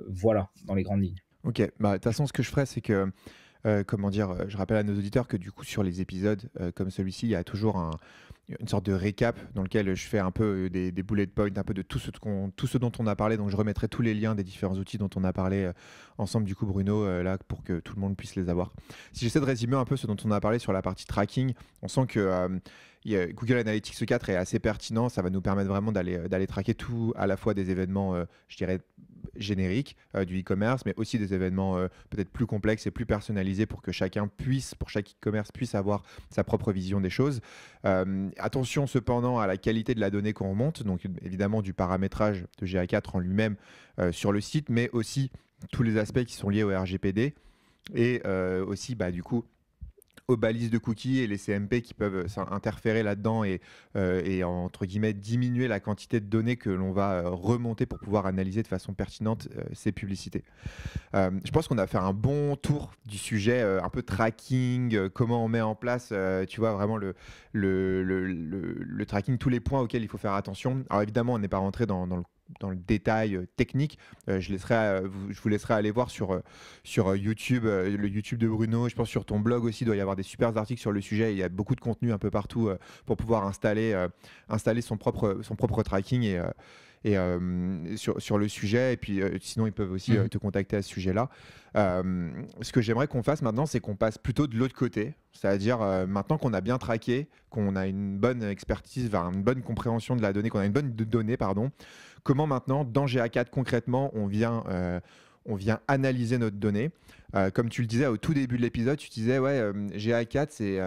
B: voilà, dans les grandes lignes. Ok, bah, de toute façon, ce que je ferais, c'est que comment dire, je rappelle à nos auditeurs que du coup sur les épisodes comme celui-ci, il y a toujours un, une sorte de récap dans lequel je fais un peu euh, des, des bullet points, un peu de tout ce, tout ce dont on a parlé. Donc je remettrai tous les liens des différents outils dont on a parlé euh, ensemble, du coup, Bruno, euh, là, pour que tout le monde puisse les avoir. Si j'essaie de résumer un peu ce dont on a parlé sur la partie tracking, on sent que Google Analytics 4 est assez pertinent. Ça va nous permettre vraiment d'aller traquer tout à la fois des événements, je dirais, générique euh, du e-commerce, mais aussi des événements euh, peut-être plus complexes et plus personnalisés pour que chacun puisse, pour chaque e-commerce, puisse avoir sa propre vision des choses. Euh, attention cependant à la qualité de la donnée qu'on remonte, donc évidemment du paramétrage de GA4 en lui-même sur le site, mais aussi tous les aspects qui sont liés au RGPD et aussi bah, du coup aux balises de cookies et les CMP qui peuvent euh, interférer là-dedans et, euh, et, entre guillemets diminuer la quantité de données que l'on va euh, remonter pour pouvoir analyser de façon pertinente ces publicités. je pense qu'on a fait un bon tour du sujet un peu tracking, comment on met en place, tu vois, vraiment le le, tracking, tous les points auxquels il faut faire attention. Alors évidemment, on n'est pas rentré dans le dans le détail euh, technique. Euh, je, laisserai, euh, je vous laisserai aller voir sur, sur YouTube, le YouTube de Bruno. Je pense sur ton blog aussi, il doit y avoir des super articles sur le sujet. Il y a beaucoup de contenu un peu partout pour pouvoir installer, installer son, propre, son propre tracking et, et sur, sur, le sujet. Et puis, sinon, ils peuvent aussi mhm. te contacter à ce sujet-là. ce que j'aimerais qu'on fasse maintenant, c'est qu'on passe plutôt de l'autre côté. C'est-à-dire, maintenant qu'on a bien traqué, qu'on a une bonne expertise, une bonne compréhension de la donnée, qu'on a une bonne donnée, pardon, Comment maintenant, dans GA4 concrètement, on vient, euh, on vient analyser notre donnée euh, Comme tu le disais au tout début de l'épisode, tu disais, ouais, euh, GA4, c'est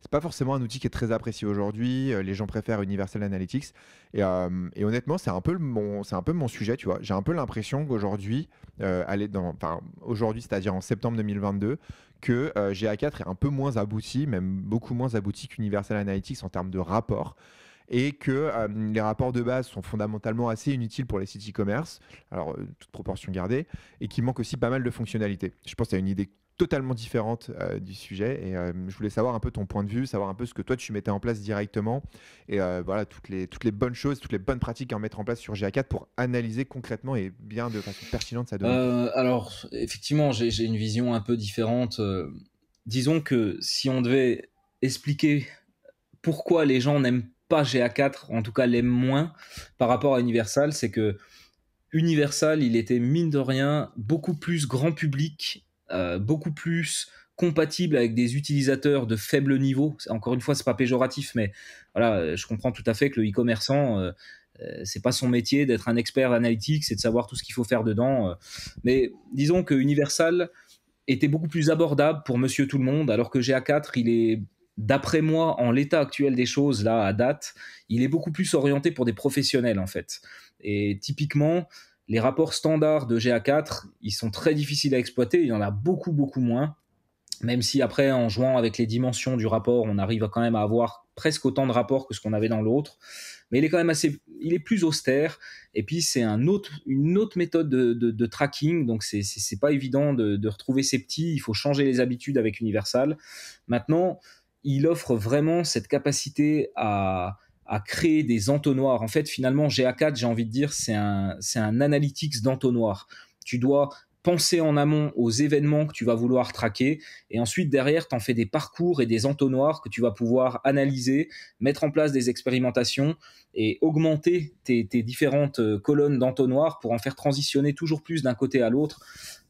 B: c'est pas forcément un outil qui est très apprécié aujourd'hui. les gens préfèrent Universal Analytics. Et, honnêtement, c'est un, peu mon, un peu mon sujet, tu vois. J'ai un peu l'impression qu'aujourd'hui, aujourd'hui, c'est-à-dire en septembre 2022, que GA4 est un peu moins abouti, même beaucoup moins abouti qu'Universal Analytics en termes de rapport et que euh, les rapports de base sont fondamentalement assez inutiles pour les sites e-commerce, alors euh, toute proportion gardée, et qu'il manque aussi pas mal de fonctionnalités. Je pense à une idée totalement différente euh, du sujet. Et je voulais savoir un peu ton point de vue, savoir un peu ce que toi tu mettais en place directement. Et voilà, toutes les, toutes les bonnes choses, toutes les bonnes pratiques à mettre en place sur GA4 pour analyser concrètement et bien de façon pertinente ça donne
A: alors, effectivement, j'ai une vision un peu différente. disons que si on devait expliquer pourquoi les gens n'aiment pas GA4, en tout cas l'aime moins par rapport à Universal, c'est que Universal, il était mine de rien beaucoup plus grand public, euh, beaucoup plus compatible avec des utilisateurs de faible niveau. Encore une fois, c'est pas péjoratif, mais voilà, euh, je comprends tout à fait que le e-commerçant, euh, c'est pas son métier d'être un expert analytique, c'est de savoir tout ce qu'il faut faire dedans. Mais disons que Universal était beaucoup plus abordable pour Monsieur Tout le Monde, alors que GA4, il est d'après moi, en l'état actuel des choses, là, à date, il est beaucoup plus orienté pour des professionnels, en fait. Et typiquement, les rapports standards de GA4, ils sont très difficiles à exploiter, il y en a beaucoup, beaucoup moins. Même si après, en jouant avec les dimensions du rapport, on arrive quand même à avoir presque autant de rapports que ce qu'on avait dans l'autre. Mais il est quand même assez, il est plus austère. Et puis c'est une autre méthode de, tracking. Donc c'est, c'est, pas évident de, de retrouver ces petits. Il faut changer les habitudes avec Universal. Maintenant, il offre vraiment cette capacité à, créer des entonnoirs. En fait, finalement, GA4, j'ai envie de dire, c'est un, c'est un analytics d'entonnoir. Tu dois penser en amont aux événements que tu vas vouloir traquer et ensuite derrière t'en fais des parcours et des entonnoirs que tu vas pouvoir analyser, mettre en place des expérimentations et augmenter tes, différentes euh, colonnes d'entonnoirs pour en faire transitionner toujours plus d'un côté à l'autre.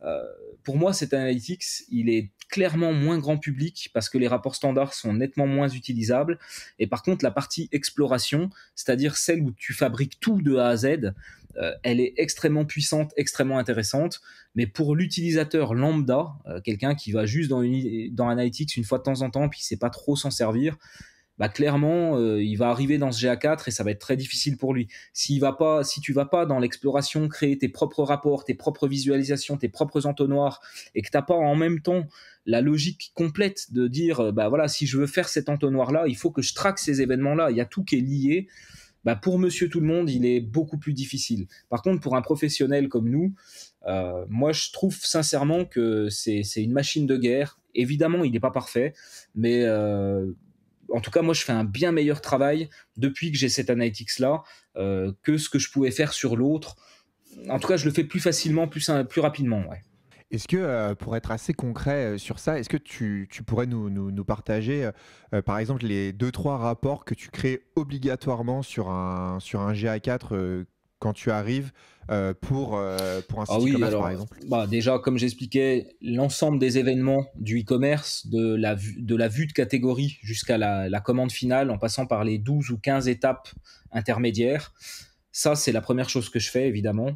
A: Euh, pour moi, cet analytics, il est clairement moins grand public parce que les rapports standards sont nettement moins utilisables. Et par contre, la partie exploration, c'est-à-dire celle où tu fabriques tout de A à Z, euh, elle est extrêmement puissante, extrêmement intéressante, mais pour l'utilisateur lambda, euh, quelqu'un qui va juste dans, dans Analytics une fois de temps en temps, qui ne sait pas trop s'en servir, bah clairement, euh, il va arriver dans ce GA4 et ça va être très difficile pour lui. si tu vas pas dans l'exploration, créer tes propres rapports, tes propres visualisations, tes propres entonnoirs, et que tu n'as pas en même temps la logique complète de dire, bah voilà, si je veux faire cet entonnoir-là, il faut que je traque ces événements-là. Il y a tout qui est lié bah pour monsieur tout le monde, il est beaucoup plus difficile. Par contre, pour un professionnel comme nous, euh, moi, je trouve sincèrement que c'est une machine de guerre. Évidemment, il n'est pas parfait, mais euh, en tout cas, moi, je fais un bien meilleur travail depuis que j'ai cette analytics-là euh, que ce que je pouvais faire sur l'autre. En tout cas, je le fais plus facilement,
B: plus, plus rapidement. Ouais. Est-ce que, euh, pour être assez concret euh, sur ça, est-ce que tu, pourrais nous, partager, euh, par exemple, les deux, trois rapports que tu crées obligatoirement sur un, sur un GA4 quand tu arrives pour, pour un ah site oui, e par exemple bah, Déjà, comme j'expliquais, l'ensemble des événements du e-commerce, de
A: la, vue, de catégorie jusqu'à la, la commande finale, en passant par les 12 ou 15 étapes intermédiaires, ça, c'est la première chose que je fais, évidemment.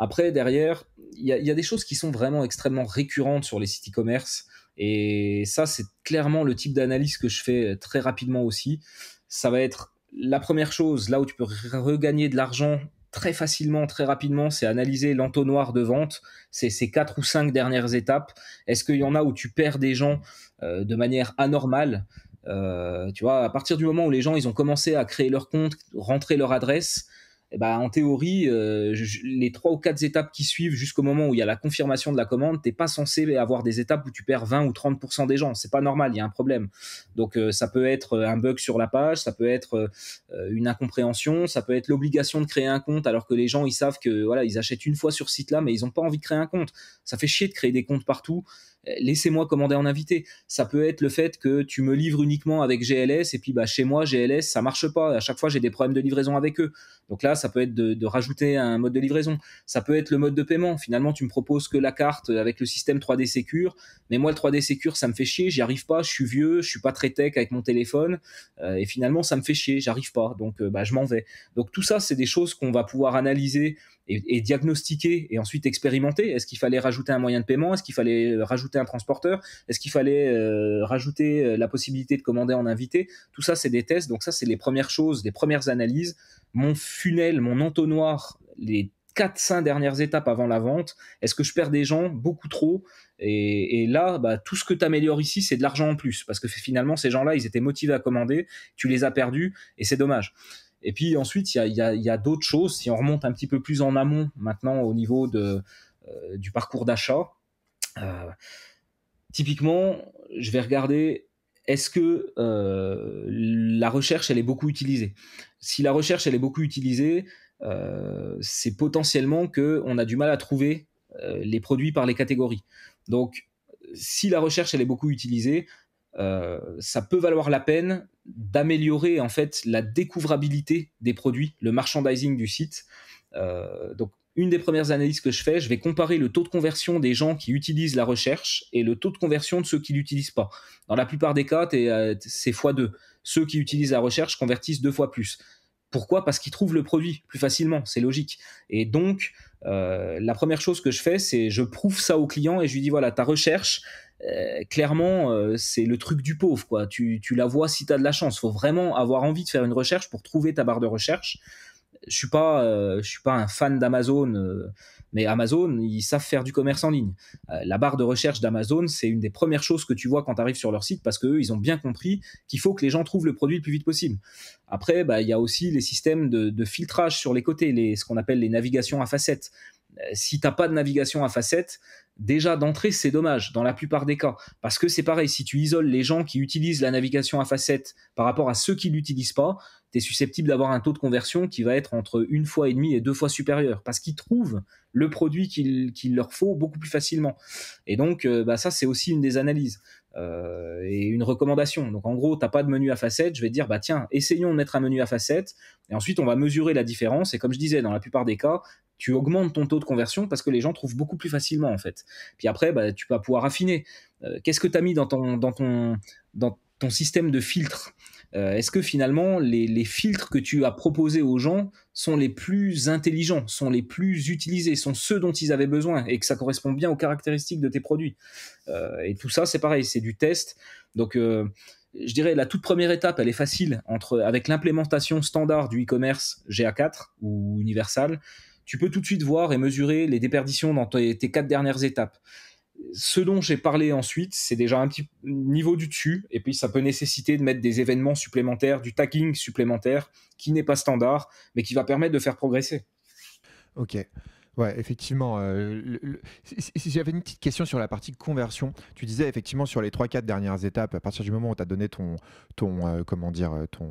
A: Après, derrière, il y, a des choses qui sont vraiment extrêmement récurrentes sur les sites e-commerce. Et ça, c'est clairement le type d'analyse que je fais euh, très rapidement aussi. Ça va être la première chose, là où tu peux regagner de l'argent très facilement, très rapidement, c'est analyser l'entonnoir de vente, c'est ces quatre ou cinq dernières étapes. Est-ce qu'il y en a où tu perds des gens euh, de manière anormale euh, Tu vois, à partir du moment où les gens ils ont commencé à créer leur compte, rentrer leur adresse, eh ben, en théorie, euh, les trois ou quatre étapes qui suivent jusqu'au moment où il y a la confirmation de la commande, t'es pas censé avoir des étapes où tu perds 20 ou 30% des gens. C'est pas normal, il y a un problème. Donc euh, ça peut être euh, un bug sur la page, ça peut être une incompréhension, ça peut être l'obligation de créer un compte alors que les gens ils savent que voilà ils achètent une fois sur ce site là, mais ils n'ont pas envie de créer un compte. Ça fait chier de créer des comptes partout laissez-moi commander en invité. Ça peut être le fait que tu me livres uniquement avec GLS et puis bah, chez moi, GLS, ça marche pas. À chaque fois, j'ai des problèmes de livraison avec eux. Donc là, ça peut être de, rajouter un mode de livraison. Ça peut être le mode de paiement. Finalement, tu me proposes que la carte avec le système 3D Secure, mais moi, le 3D Secure, ça me fait chier. J'y arrive pas. Je suis vieux. Je suis pas très tech avec mon téléphone. Euh, et finalement, ça me fait chier. arrive pas. Donc, euh, bah, je m'en vais. Donc tout ça, c'est des choses qu'on va pouvoir analyser et, diagnostiquer et ensuite expérimenter. Est-ce qu'il fallait rajouter un moyen de paiement Est-ce qu'il fallait euh, rajouter un transporteur Est-ce qu'il fallait euh, rajouter euh, la possibilité de commander en invité Tout ça, c'est des tests. Donc ça, c'est les premières choses, les premières analyses. Mon funnel, mon entonnoir, les 4-5 dernières étapes avant la vente. Est-ce que je perds des gens Beaucoup trop. Et, là, bah, tout ce que tu améliores ici, c'est de l'argent en plus. Parce que finalement, ces gens-là, ils étaient motivés à commander. Tu les as perdus et c'est dommage. Et puis ensuite, il y a, d'autres choses. Si on remonte un petit peu plus en amont maintenant au niveau de, euh, du parcours d'achat, euh, typiquement, je vais regarder est-ce que euh, la recherche, elle est beaucoup utilisée. Si la recherche, elle est beaucoup utilisée, c'est potentiellement qu'on a du mal à trouver les produits par les catégories. Donc, si la recherche, elle est beaucoup utilisée, euh, ça peut valoir la peine d'améliorer en fait la découvrabilité des produits, le merchandising du site. Euh, donc une des premières analyses que je fais, je vais comparer le taux de conversion des gens qui utilisent la recherche et le taux de conversion de ceux qui l'utilisent pas. Dans la plupart des cas, euh, c'est x2. Ceux qui utilisent la recherche convertissent deux fois plus. Pourquoi Parce qu'ils trouvent le produit plus facilement, c'est logique. Et donc, la première chose que je fais, c'est je prouve ça au client et je lui dis, voilà, ta recherche, euh, clairement, euh, c'est le truc du pauvre, quoi. Tu, la vois si tu as de la chance. Faut vraiment avoir envie de faire une recherche pour trouver ta barre de recherche. Je suis pas, euh, suis pas un fan d'Amazon, mais Amazon, ils savent faire du commerce en ligne. la barre de recherche d'Amazon, c'est une des premières choses que tu vois quand tu arrives sur leur site parce qu'eux, ils ont bien compris qu'il faut que les gens trouvent le produit le plus vite possible. Après, bah, il y a aussi les systèmes de, filtrage sur les côtés, les, ce qu'on appelle les navigations à facettes si t'as pas de navigation à facettes, déjà d'entrée, c'est dommage dans la plupart des cas. Parce que c'est pareil, si tu isoles les gens qui utilisent la navigation à facettes par rapport à ceux qui l'utilisent pas, tu es susceptible d'avoir un taux de conversion qui va être entre une fois et demie et deux fois supérieur parce qu'ils trouvent le produit qu'il leur faut beaucoup plus facilement. Et donc, euh, bah, ça, c'est aussi une des analyses euh, et une recommandation. Donc, en gros, tu n'as pas de menu à facettes, je vais dire, bah tiens, essayons de mettre un menu à facettes et ensuite on va mesurer la différence. Et comme je disais, dans la plupart des cas, tu augmentes ton taux de conversion parce que les gens trouvent beaucoup plus facilement en fait. Puis après, bah, tu vas pouvoir affiner. Euh, qu'est-ce que tu as mis dans ton, dans ton, dans ton système de filtres euh, Est-ce que finalement les, filtres que tu as proposés aux gens sont les plus intelligents, sont les plus utilisés, sont ceux dont ils avaient besoin et que ça correspond bien aux caractéristiques de tes produits euh, Et tout ça, c'est pareil, c'est du test. Donc je dirais la toute première étape, elle est facile entre avec l'implémentation standard du e-commerce GA4 ou Universal tu peux tout de suite voir et mesurer les déperditions dans tes, quatre dernières étapes. Ce dont j'ai parlé ensuite, c'est déjà un petit niveau du dessus, et puis ça peut nécessiter de mettre des événements supplémentaires, du tagging supplémentaire, qui n'est pas standard, mais qui va permettre de faire progresser.
B: Ok. Ouais, effectivement. Euh, j'avais une petite question sur la partie conversion, tu disais effectivement sur les 3-4 dernières étapes, à partir du moment où tu as donné ton, ton euh, comment dire, euh, ton,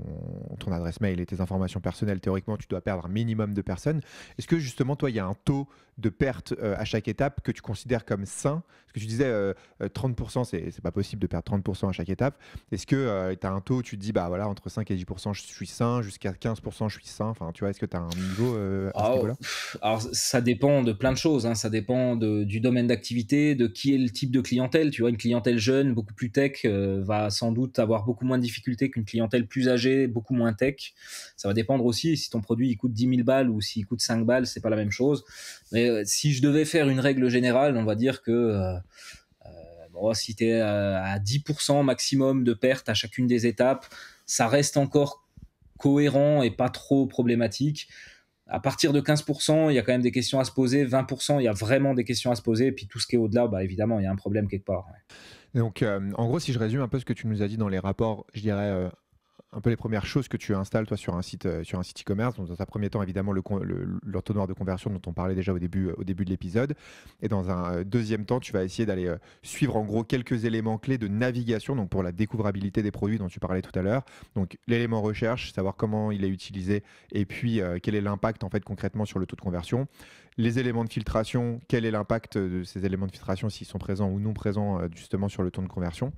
B: ton adresse mail et tes informations personnelles, théoriquement, tu dois perdre un minimum de personnes. Est-ce que justement, toi, il y a un taux de perte à chaque étape que tu considères comme sain Parce que tu disais 30%, c'est pas possible de perdre 30% à chaque étape. Est-ce que tu as un taux où tu te dis, bah voilà, entre 5 et 10%, je suis sain, jusqu'à 15%, je suis sain Enfin, tu vois, est-ce que tu as un niveau à ce ah, niveau-là Alors, ça dépend dépend de plein de choses. Hein. Ça dépend
A: du domaine d'activité, de qui est le type de clientèle. Tu vois, une clientèle jeune, beaucoup plus tech, euh, va sans doute avoir beaucoup moins de difficultés qu'une clientèle plus âgée, beaucoup moins tech. Ça va dépendre aussi si ton produit il coûte 10 000 balles ou s'il coûte 5 balles, c'est pas la même chose. Mais euh, si je devais faire une règle générale, on va dire que euh, bon, si tu es à 10% maximum de perte à chacune des étapes, ça reste encore cohérent et pas trop problématique à partir de 15%, il y a quand même des questions à se poser. 20%, il y a vraiment des questions à se poser. Et puis tout ce qui est au-delà, bah, évidemment, il y a un problème quelque part.
B: Donc, euh, en gros, si je résume un peu ce que tu nous as dit dans les rapports, je dirais euh, un peu les premières choses que tu installes toi sur un site euh, sur un site e-commerce. Dans un premier temps, évidemment, le, tonneau de conversion dont on parlait déjà au début euh, au début de l'épisode. Et dans un euh, deuxième temps, tu vas essayer d'aller suivre en gros quelques éléments clés de navigation, donc pour la découvrabilité des produits dont tu parlais tout à l'heure. Donc l'élément recherche, savoir comment il est utilisé, et puis quel est l'impact en fait concrètement sur le taux de conversion les éléments de filtration, quel est l'impact de ces éléments de filtration, s'ils sont présents ou non présents euh, justement sur le taux de conversion.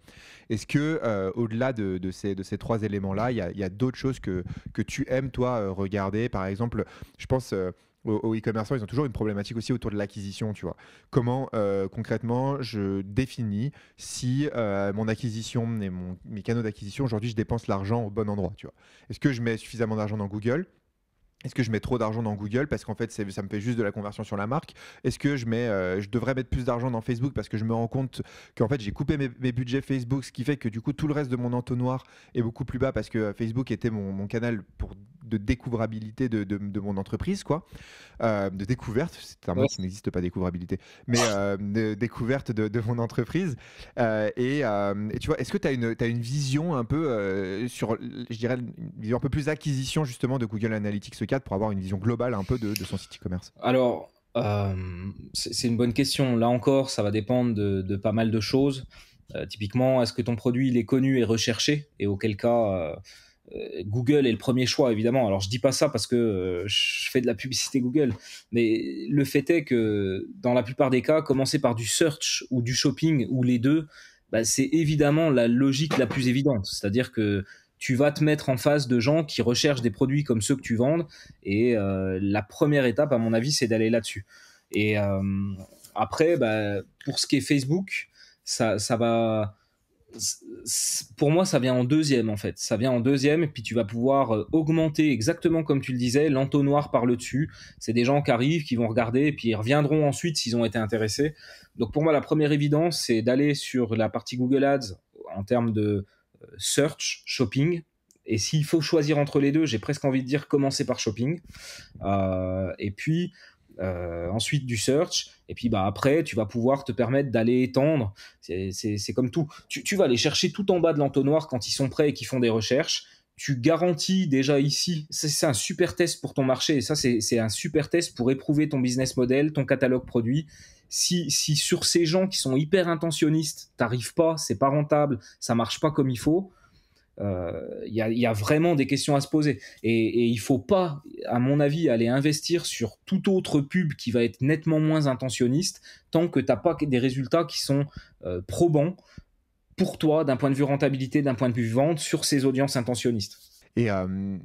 B: Est-ce que euh, au-delà de, ces, trois éléments-là, il y a, d'autres choses que, tu aimes toi euh, regarder Par exemple, je pense aux, e-commerçants, ils ont toujours une problématique aussi autour de l'acquisition, tu vois. Comment concrètement je définis si mon acquisition et mes canaux d'acquisition aujourd'hui je dépense l'argent au bon endroit, tu vois Est-ce que je mets suffisamment d'argent dans Google est-ce que je mets trop d'argent dans Google parce qu'en fait ça me fait juste de la conversion sur la marque Est-ce que je mets, euh, je devrais mettre plus d'argent dans Facebook parce que je me rends compte qu'en fait j'ai coupé mes, budgets Facebook, ce qui fait que du coup tout le reste de mon entonnoir est beaucoup plus bas parce que euh, Facebook était mon, canal pour de découvrabilité de, mon entreprise quoi, euh, de découverte, c'est un mot qui n'existe pas découvrabilité, mais de découverte de, mon entreprise. Et, tu vois, est-ce que tu as une, as une vision un peu sur, je dirais, une vision un peu plus acquisition justement de Google Analytics pour avoir une vision globale un peu de, son site e-commerce
A: Alors, euh, c'est une bonne question. Là encore, ça va dépendre de, pas mal de choses. Euh, typiquement, est-ce que ton produit il est connu et recherché Et auquel cas, euh, Google est le premier choix, évidemment. Alors, je dis pas ça parce que je fais de la publicité Google, mais le fait est que dans la plupart des cas, commencer par du search ou du shopping ou les deux, bah, c'est évidemment la logique la plus évidente. C'est-à-dire que tu vas te mettre en face de gens qui recherchent des produits comme ceux que tu vends. Et euh, la première étape, à mon avis, c'est d'aller là-dessus. Et euh, après, bah, pour ce qui est Facebook, ça, va. Pour moi, ça vient en deuxième en fait. Ça vient en deuxième, et puis tu vas pouvoir euh, augmenter exactement comme tu le disais, l'entonnoir par le dessus. C'est des gens qui arrivent, qui vont regarder, et puis ils reviendront ensuite s'ils ont été intéressés. Donc pour moi, la première évidence, c'est d'aller sur la partie Google Ads en termes de search, shopping. Et s'il faut choisir entre les deux, j'ai presque envie de dire commencer par shopping. Euh, et puis euh, ensuite du search. Et puis bah, après, tu vas pouvoir te permettre d'aller étendre. C'est comme tout. Tu, tu vas aller chercher tout en bas de l'entonnoir quand ils sont prêts et qu'ils font des recherches tu garantis déjà ici, c'est un super test pour ton marché, et ça c'est un super test pour éprouver ton business model, ton catalogue produit, si, sur ces gens qui sont hyper intentionnistes, t'arrives pas, c'est pas rentable, ça marche pas comme il faut, il euh, y, a vraiment des questions à se poser. Et, il faut pas, à mon avis, aller investir sur tout autre pub qui va être nettement moins intentionniste tant que t'as pas des résultats qui sont euh, probants pour toi d'un point de vue
B: rentabilité, d'un point de vue vente sur ces audiences intentionnistes. Et euh,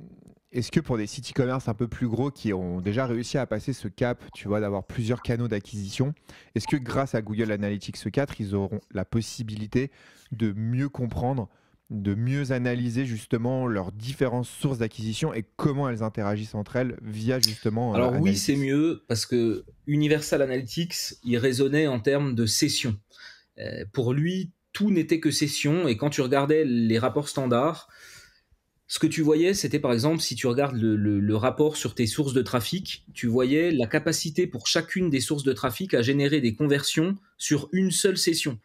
B: est-ce que pour des sites e-commerce un peu plus gros qui ont déjà réussi à passer ce cap, tu vois, d'avoir plusieurs canaux d'acquisition, est-ce que grâce à Google Analytics 4, ils auront la possibilité de mieux comprendre, de mieux analyser justement leurs différentes sources d'acquisition et comment elles interagissent entre elles via justement. Euh, Alors oui, c'est
A: mieux parce que Universal Analytics, il raisonnait en termes de session. Euh, pour lui, tout n'était que session et quand tu regardais les rapports standards, ce que tu voyais, c'était par exemple, si tu regardes le, rapport sur tes sources de trafic, tu voyais la capacité pour chacune des sources de trafic à générer des conversions sur une seule session.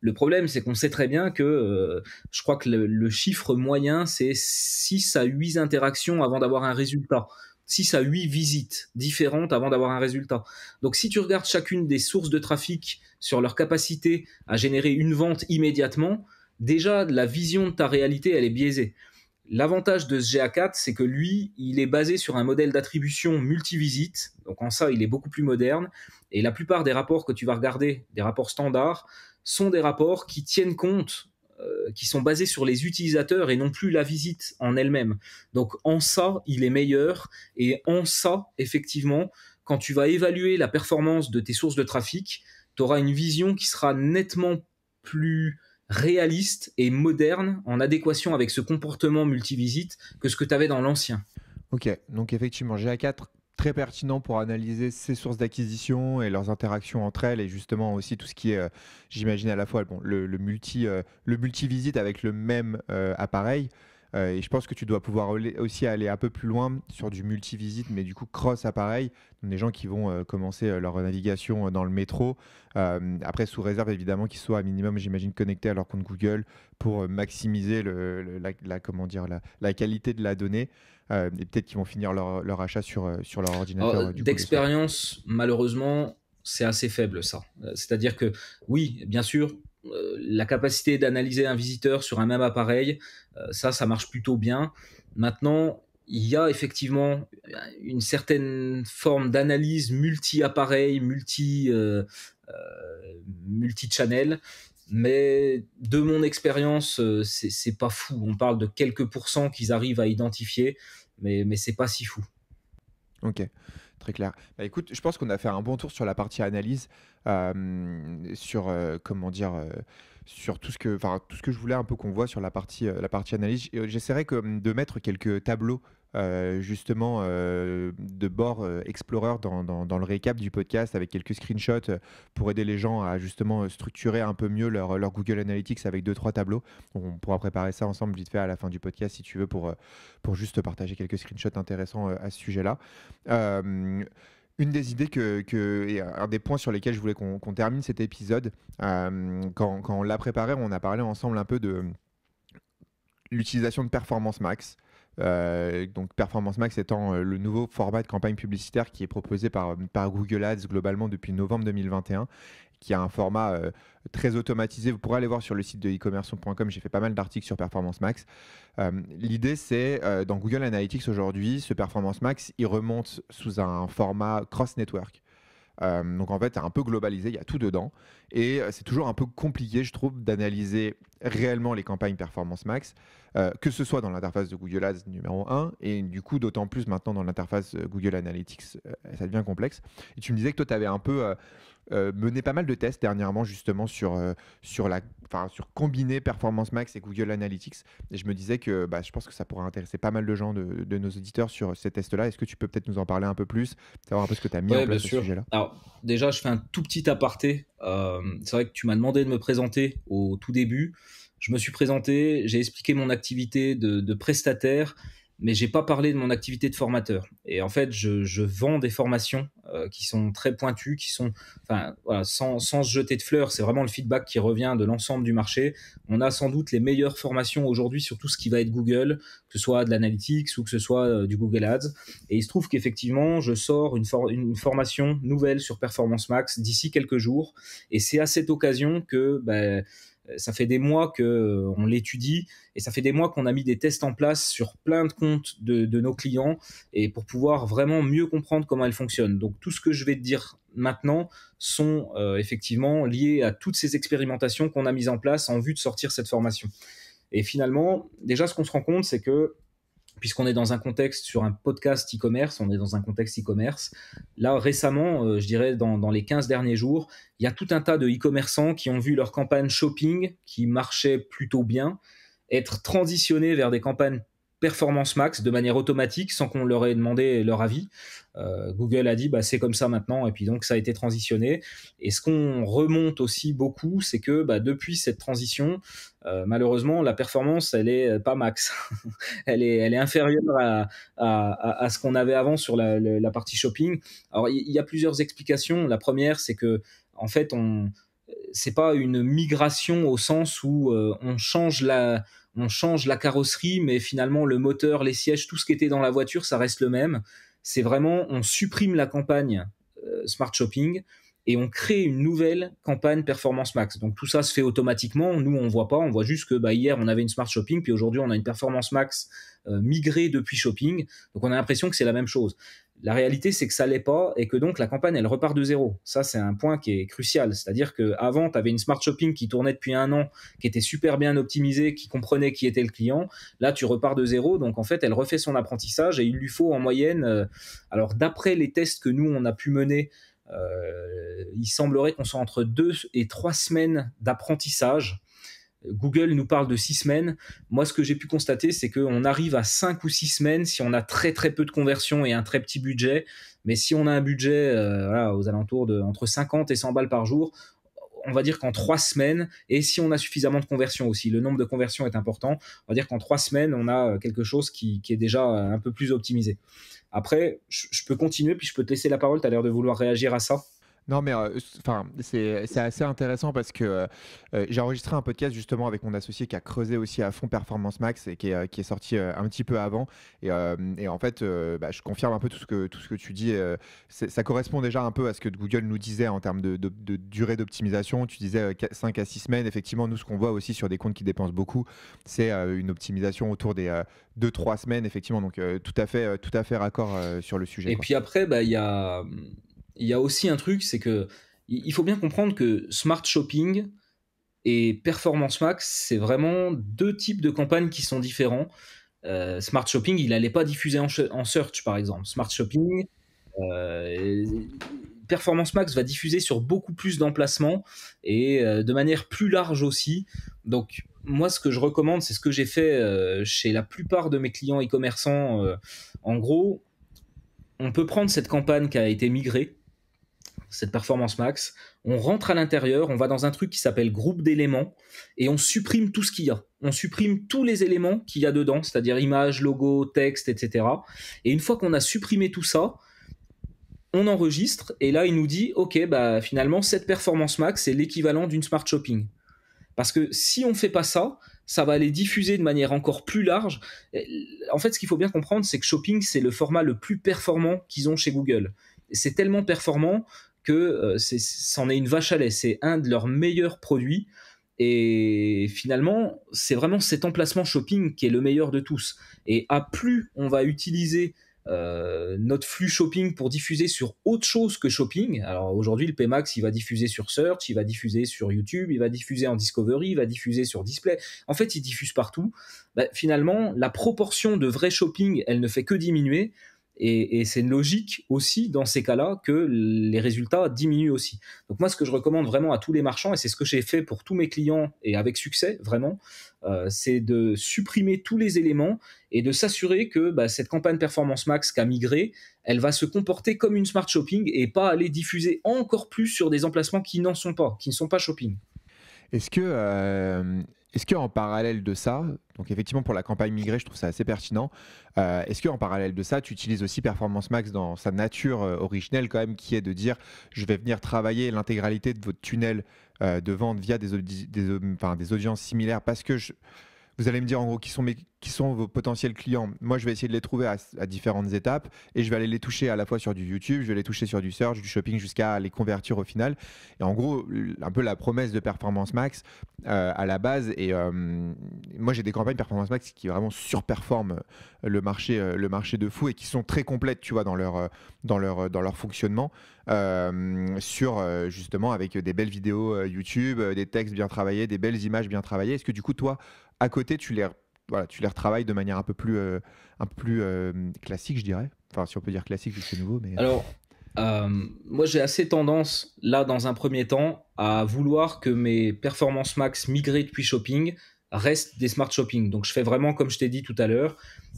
A: Le problème, c'est qu'on sait très bien que euh, je crois que le, le chiffre moyen, c'est 6 à 8 interactions avant d'avoir un résultat. 6 à 8 visites différentes avant d'avoir un résultat. Donc si tu regardes chacune des sources de trafic sur leur capacité à générer une vente immédiatement, déjà la vision de ta réalité, elle est biaisée. L'avantage de ce GA4, c'est que lui, il est basé sur un modèle d'attribution multivisite. Donc en ça, il est beaucoup plus moderne. Et la plupart des rapports que tu vas regarder, des rapports standards, sont des rapports qui tiennent compte, euh, qui sont basés sur les utilisateurs et non plus la visite en elle-même. Donc en ça, il est meilleur. Et en ça, effectivement, quand tu vas évaluer la performance de tes sources de trafic, tu auras une vision qui sera nettement plus réaliste et moderne en adéquation avec ce comportement multivisite que ce que tu avais dans l'ancien.
B: Ok, donc effectivement, GA4 très pertinent pour analyser ces sources d'acquisition et leurs interactions entre elles et justement aussi tout ce qui est, euh, j'imagine à la fois le, multi, euh, multivisite avec le même euh, appareil. Euh, et je pense que tu dois pouvoir aussi aller un peu plus loin sur du multivisite, mais du coup cross appareil, des gens qui vont euh, commencer euh, leur navigation dans le métro. après, sous réserve évidemment qu'ils soient à minimum, j'imagine, connectés à leur compte Google pour maximiser la, qualité de la donnée. et peut-être qu'ils vont finir leur, achat sur, sur leur ordinateur.
A: D'expérience, malheureusement, c'est assez faible ça. C'est-à-dire que oui, bien sûr, la capacité d'analyser un visiteur sur un même appareil, euh, ça, ça marche plutôt bien. Maintenant, il y a effectivement euh, une certaine forme d'analyse multi-appareil, multi, euh, multi-channel, mais de mon expérience, c'est, c'est pas fou. On parle de quelques pourcents qu'ils arrivent à identifier, mais, mais c'est pas si fou.
B: Ok, très clair. Bah écoute, je pense qu'on a fait un bon tour sur la partie analyse. Euh, sur euh, comment dire euh, sur tout ce que, enfin, tout ce que je voulais un peu qu'on voit sur la partie, la partie analyse. J'essaierai hum, de mettre quelques tableaux justement de bord Explorer dans, le récap du podcast avec quelques screenshots pour aider les gens à justement structurer un peu mieux leur, Google Analytics avec deux trois tableaux. On pourra préparer ça ensemble vite fait à la fin du podcast si tu veux pour, pour juste partager quelques screenshots intéressants à ce sujet-là. Une des idées que, et un des points sur lesquels je voulais qu'on termine cet épisode, euh, quand, quand, on l'a préparé, on a parlé ensemble un peu de l'utilisation de performance max, euh, donc Performance Max étant euh, le nouveau format de campagne publicitaire qui est proposé par, Google Ads globalement depuis novembre 2021, qui a un format euh, très automatisé. Vous pourrez aller voir sur le site de e-commerce.com, j'ai fait pas mal d'articles sur Performance Max. L'idée c'est, dans Google Analytics aujourd'hui, ce Performance Max, il remonte sous un format cross-network. Euh, donc en fait, c'est un peu globalisé, il y a tout dedans. Et euh, c'est toujours un peu compliqué, je trouve, d'analyser réellement les campagnes performance max, euh, que ce soit dans l'interface de Google Ads numéro 1, et du coup, d'autant plus maintenant dans l'interface Google Analytics, ça devient complexe. Et tu me disais que toi, tu avais un peu euh, mené pas mal de tests dernièrement justement sur, euh, sur, la, sur combiner Performance Max et Google Analytics. Et je me disais que bah, je pense que ça pourrait intéresser pas mal de gens de, de nos auditeurs sur ces tests-là. Est-ce que tu peux peut-être nous en parler un peu plus, savoir un peu ce que tu as mis sur en ce sujet-là
A: Alors déjà, je fais un tout petit aparté. Euh, c'est vrai que tu m'as demandé de me présenter au tout début. Je me suis présenté, j'ai expliqué mon activité de, de prestataire mais j'ai pas parlé de mon activité de formateur. Et en fait, je, je vends des formations euh, qui sont très pointues, qui sont, enfin, voilà, sans, sans se jeter de fleurs, c'est vraiment le feedback qui revient de l'ensemble du marché. On a sans doute les meilleures formations aujourd'hui sur tout ce qui va être Google, que ce soit de l'analytics ou que ce soit euh, du Google Ads. Et il se trouve qu'effectivement, je sors une, forme une, formation nouvelle sur Performance Max d'ici quelques jours. Et c'est à cette occasion que, ben, ça fait des mois que euh, on l'étudie et ça fait des mois qu'on a mis des tests en place sur plein de comptes de, de, nos clients et pour pouvoir vraiment mieux comprendre comment elle fonctionne. Donc tout ce que je vais te dire maintenant sont euh, effectivement liés à toutes ces expérimentations qu'on a mises en place en vue de sortir cette formation. Et finalement, déjà ce qu'on se rend compte, c'est que puisqu'on est dans un contexte sur un podcast e-commerce, on est dans un contexte e-commerce. Là, récemment, euh, je dirais dans, dans, les 15 derniers jours, il y a tout un tas de e-commerçants qui ont vu leur campagne shopping, qui marchait plutôt bien, être transitionnés vers des campagnes performance max de manière automatique sans qu'on leur ait demandé leur avis. Euh, Google a dit bah, c'est comme ça maintenant et puis donc ça a été transitionné. Et ce qu'on remonte aussi beaucoup, c'est que bah, depuis cette transition, euh, malheureusement la performance elle est pas max, elle, est, elle est inférieure à, ce qu'on avait avant sur la, partie shopping. Alors il y a plusieurs explications. La première c'est que en fait on c'est pas une migration au sens où euh, on change la on change la carrosserie, mais finalement le moteur, les sièges, tout ce qui était dans la voiture, ça reste le même. C'est vraiment on supprime la campagne euh, smart shopping et on crée une nouvelle campagne performance max. Donc tout ça se fait automatiquement. Nous, on voit pas, on voit juste que bah, hier on avait une smart shopping, puis aujourd'hui on a une performance max euh, migrée depuis shopping. Donc on a l'impression que c'est la même chose. La réalité, c'est que ça l'est pas et que donc la campagne elle repart de zéro. Ça, c'est un point qui est crucial. C'est-à-dire que tu avais une smart shopping qui tournait depuis un an, qui était super bien optimisée, qui comprenait qui était le client. Là, tu repars de zéro. Donc en fait, elle refait son apprentissage et il lui faut en moyenne, euh, alors d'après les tests que nous on a pu mener euh, il semblerait qu'on soit entre deux et trois semaines d'apprentissage. Google nous parle de six semaines. Moi, ce que j'ai pu constater, c'est qu'on arrive à cinq ou six semaines si on a très très peu de conversions et un très petit budget. Mais si on a un budget euh, aux alentours de entre 50 et 100 balles par jour, on va dire qu'en trois semaines, et si on a suffisamment de conversions aussi, le nombre de conversions est important, on va dire qu'en trois semaines, on a quelque chose qui est déjà euh, un peu plus optimisé. Après, je, peux continuer, puis je peux te laisser la parole. Tu as l'air de vouloir réagir à ça.
B: Non, mais euh, enfin, c'est assez intéressant parce que euh, euh, j'ai enregistré un podcast justement avec mon associé qui a creusé aussi à fond Performance Max et qui est, qui est sorti un petit peu avant. Et, et en fait, bah, je confirme un peu tout ce que, tout ce que tu dis. ça correspond déjà un peu à ce que Google nous disait en termes de, durée d'optimisation. Tu disais 5 à 6 semaines. Effectivement, nous, ce qu'on voit aussi sur des comptes qui dépensent beaucoup, c'est une optimisation autour des 2-3 semaines, effectivement. Donc, tout, à fait, tout à fait raccord sur le sujet. Et puis
A: après, bah, il y a hum, il y a aussi un truc, c'est que il faut bien comprendre que smart shopping et performance max, c'est vraiment deux types de campagnes qui sont différents. Euh, smart shopping, il n'allait pas diffuser en, search, par exemple. Smart shopping, euh, performance max va diffuser sur beaucoup plus d'emplacements et euh, de manière plus large aussi. Donc moi, ce que je recommande, c'est ce que j'ai fait chez la plupart de mes clients e-commerçants. en gros, on peut prendre cette campagne qui a été migrée cette performance max. On rentre à l'intérieur, on va dans un truc qui s'appelle groupe d'éléments et on supprime tout ce qu'il y a. On supprime tous les éléments qu'il y a dedans, c'est-à-dire images, logos, texte, etc. Et une fois qu'on a supprimé tout ça, on enregistre et là il nous dit ok bah finalement cette performance max c'est l'équivalent d'une smart shopping. Parce que si on ne fait pas ça, ça va les diffuser de manière encore plus large. En fait, ce qu'il faut bien comprendre, c'est que Shopping, c'est le format le plus performant qu'ils ont chez Google. C'est tellement performant que euh, c'en est, une vache à lait. C'est un de leurs meilleurs produits. Et finalement, c'est vraiment cet emplacement shopping qui est le meilleur de tous. Et à plus on va utiliser euh, notre flux shopping pour diffuser sur autre chose que shopping. Alors aujourd'hui, le Pmax, il va diffuser sur Search, il va diffuser sur YouTube, il va diffuser en Discovery, il va diffuser sur Display. En fait, il diffuse partout. Bah, finalement, la proportion de vrai shopping, elle ne fait que diminuer. Et, et c'est logique aussi dans ces cas-là que les résultats diminuent aussi. Donc moi, ce que je recommande vraiment à tous les marchands, et c'est ce que j'ai fait pour tous mes clients, et avec succès vraiment, euh, c'est de supprimer tous les éléments et de s'assurer que bah, cette campagne Performance Max qui a migré, elle va se comporter comme une smart shopping et pas aller diffuser encore plus sur des emplacements qui n'en sont pas, qui ne sont pas shopping.
B: Est-ce que euh, est-ce qu'en parallèle de ça, donc effectivement pour la campagne migrée, je trouve ça assez pertinent, euh, est-ce qu'en parallèle de ça, tu utilises aussi Performance Max dans sa nature euh, originelle quand même, qui est de dire je vais venir travailler l'intégralité de votre tunnel euh, de vente via des, des audiences similaires parce que je vous allez me dire en gros qui sont, qui sont vos potentiels clients. Moi, je vais essayer de les trouver à, différentes étapes et je vais aller les toucher à la fois sur du YouTube, je vais les toucher sur du search, du shopping jusqu'à les convertir au final. Et en gros, un peu la promesse de Performance Max euh, à la base. Et euh, moi, j'ai des campagnes Performance Max qui vraiment surperforment euh, le marché, le marché de fou et qui sont très complètes, tu vois, dans leur, dans leur, dans leur fonctionnement. sur justement avec des belles vidéos YouTube, des textes bien travaillés, des belles images bien travaillées. Est-ce que du coup, toi, à côté, tu les, voilà, tu les retravailles de manière un peu plus, euh, un plus euh, classique, je dirais. Enfin, si on peut dire classique, c'est nouveau. Mais... Euh.
A: Alors, moi, j'ai assez tendance, là, dans un premier temps, à vouloir que mes performances max migrées depuis shopping restent des smart shopping. Donc, je fais vraiment comme je t'ai dit tout à l'heure.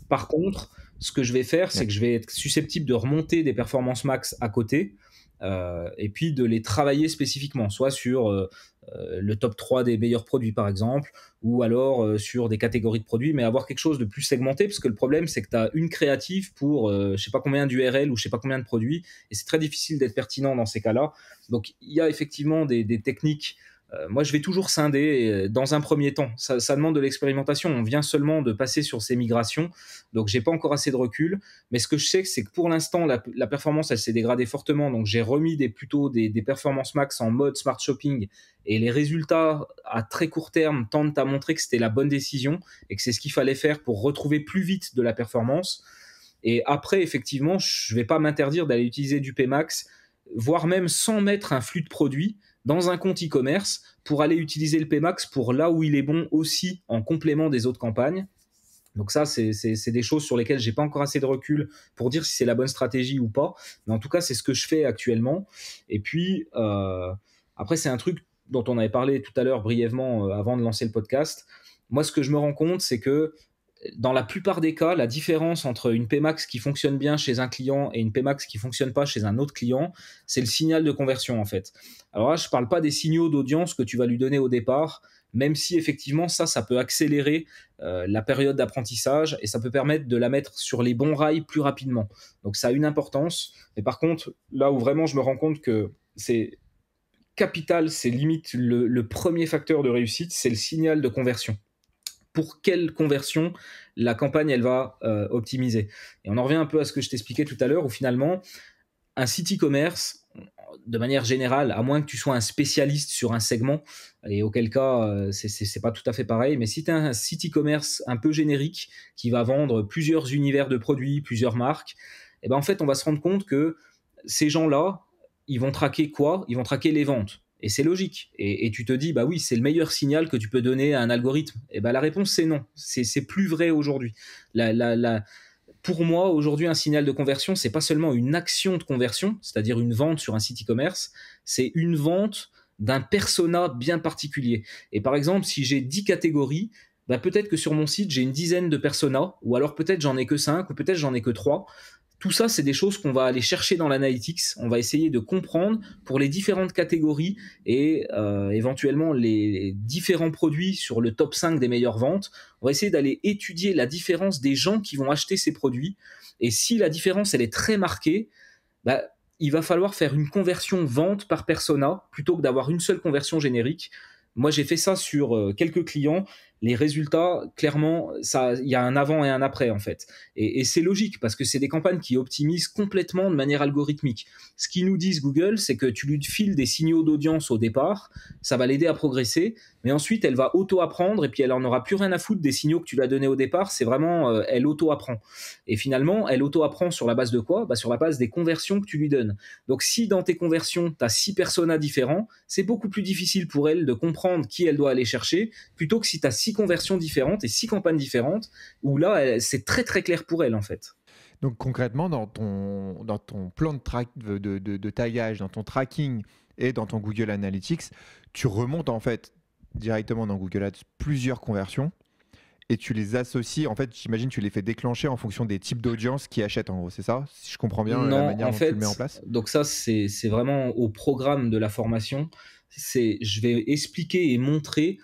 A: Par contre, ce que je vais faire, c'est que je vais être susceptible de remonter des performances max à côté. et puis de les travailler spécifiquement, soit sur euh, le top 3 des meilleurs produits par exemple, ou alors euh, sur des catégories de produits, mais avoir quelque chose de plus segmenté, parce que le problème c'est que tu as une créative pour je euh, je sais pas combien d'URL ou je sais pas combien de produits, et c'est très difficile d'être pertinent dans ces cas-là. Donc il y a effectivement des, des techniques euh, moi, je vais toujours scinder euh, dans un premier temps. Ça, demande de l'expérimentation. On vient seulement de passer sur ces migrations, donc j'ai pas encore assez de recul. Mais ce que je sais, c'est que pour l'instant, la, performance, elle s'est dégradée fortement. Donc j'ai remis des, plutôt des, des performances max en mode smart shopping, et les résultats à très court terme tendent à montrer que c'était la bonne décision et que c'est ce qu'il fallait faire pour retrouver plus vite de la performance. Et après, effectivement, je vais pas m'interdire d'aller utiliser du Pmax, voire même sans mettre un flux de produits dans un compte e-commerce pour aller utiliser le PMAX pour là où il est bon aussi en complément des autres campagnes. Donc ça, c'est des choses sur lesquelles j'ai pas encore assez de recul pour dire si c'est la bonne stratégie ou pas. Mais en tout cas, c'est ce que je fais actuellement. Et puis, euh, après, c'est un truc dont on avait parlé tout à l'heure brièvement euh, avant de lancer le podcast. Moi, ce que je me rends compte, c'est que dans la plupart des cas, la différence entre une Pmax qui fonctionne bien chez un client et une Pmax qui fonctionne pas chez un autre client, c'est le signal de conversion en fait. Alors là, je ne parle pas des signaux d'audience que tu vas lui donner au départ, même si effectivement ça, ça peut accélérer euh, la période d'apprentissage et ça peut permettre de la mettre sur les bons rails plus rapidement. Donc ça a une importance. Mais par contre, là où vraiment je me rends compte que c'est capital, c'est limite le premier facteur de réussite, c'est le signal de conversion pour quelle conversion la campagne elle va euh, optimiser. Et on en revient un peu à ce que je t'expliquais tout à l'heure, où finalement, un site e-commerce, de manière générale, à moins que tu sois un spécialiste sur un segment, et auquel cas, euh, c'est pas tout à fait pareil, mais si tu as un site e-commerce un peu générique qui va vendre plusieurs univers de produits, plusieurs marques, et eh ben en fait, on va se rendre compte que ces gens-là, ils vont traquer quoi Ils vont traquer les ventes. Et c'est logique. Et, tu te dis, bah oui, c'est le meilleur signal que tu peux donner à un algorithme. Et bah la réponse, c'est non. C'est plus vrai aujourd'hui. Pour moi, aujourd'hui, un signal de conversion, c'est pas seulement une action de conversion, c'est-à-dire une vente sur un site e-commerce, c'est une vente d'un persona bien particulier. Et par exemple, si j'ai 10 catégories, bah peut-être que sur mon site, j'ai une dizaine de personas, ou alors peut-être j'en ai que 5, ou peut-être j'en ai que 3. Tout ça, c'est des choses qu'on va aller chercher dans l'analytics. On va essayer de comprendre pour les différentes catégories et euh, éventuellement les différents produits sur le top 5 des meilleures ventes. On va essayer d'aller étudier la différence des gens qui vont acheter ces produits. Et si la différence, elle est très marquée, bah, il va falloir faire une conversion vente par persona plutôt que d'avoir une seule conversion générique. Moi, j'ai fait ça sur euh, quelques clients les résultats, clairement, ça, il y a un avant et un après en fait. Et, et c'est logique parce que c'est des campagnes qui optimisent complètement de manière algorithmique. Ce qu'ils nous disent, Google, c'est que tu lui files des signaux d'audience au départ, ça va l'aider à progresser, mais ensuite elle va auto-apprendre et puis elle en aura plus rien à foutre des signaux que tu lui as donnés au départ, c'est vraiment, euh, elle auto-apprend. Et finalement, elle auto-apprend sur la base de quoi bah, Sur la base des conversions que tu lui donnes. Donc si dans tes conversions, tu as six personas différents, c'est beaucoup plus difficile pour elle de comprendre qui elle doit aller chercher, plutôt que si tu as six conversions différentes et six campagnes différentes, où là, c'est très très clair pour elle en fait.
B: Donc concrètement, dans ton, dans ton plan de, taillage, dans ton tracking et dans ton Google Analytics, tu remontes en fait directement dans Google Ads plusieurs conversions et tu les associes. En fait, j'imagine tu les fais déclencher en fonction des types d'audience qui achètent en gros, c'est ça Si je comprends bien la manière dont fait, tu le mets en place. Donc ça, c'est
A: vraiment au programme de la formation. C'est, je vais expliquer et montrer.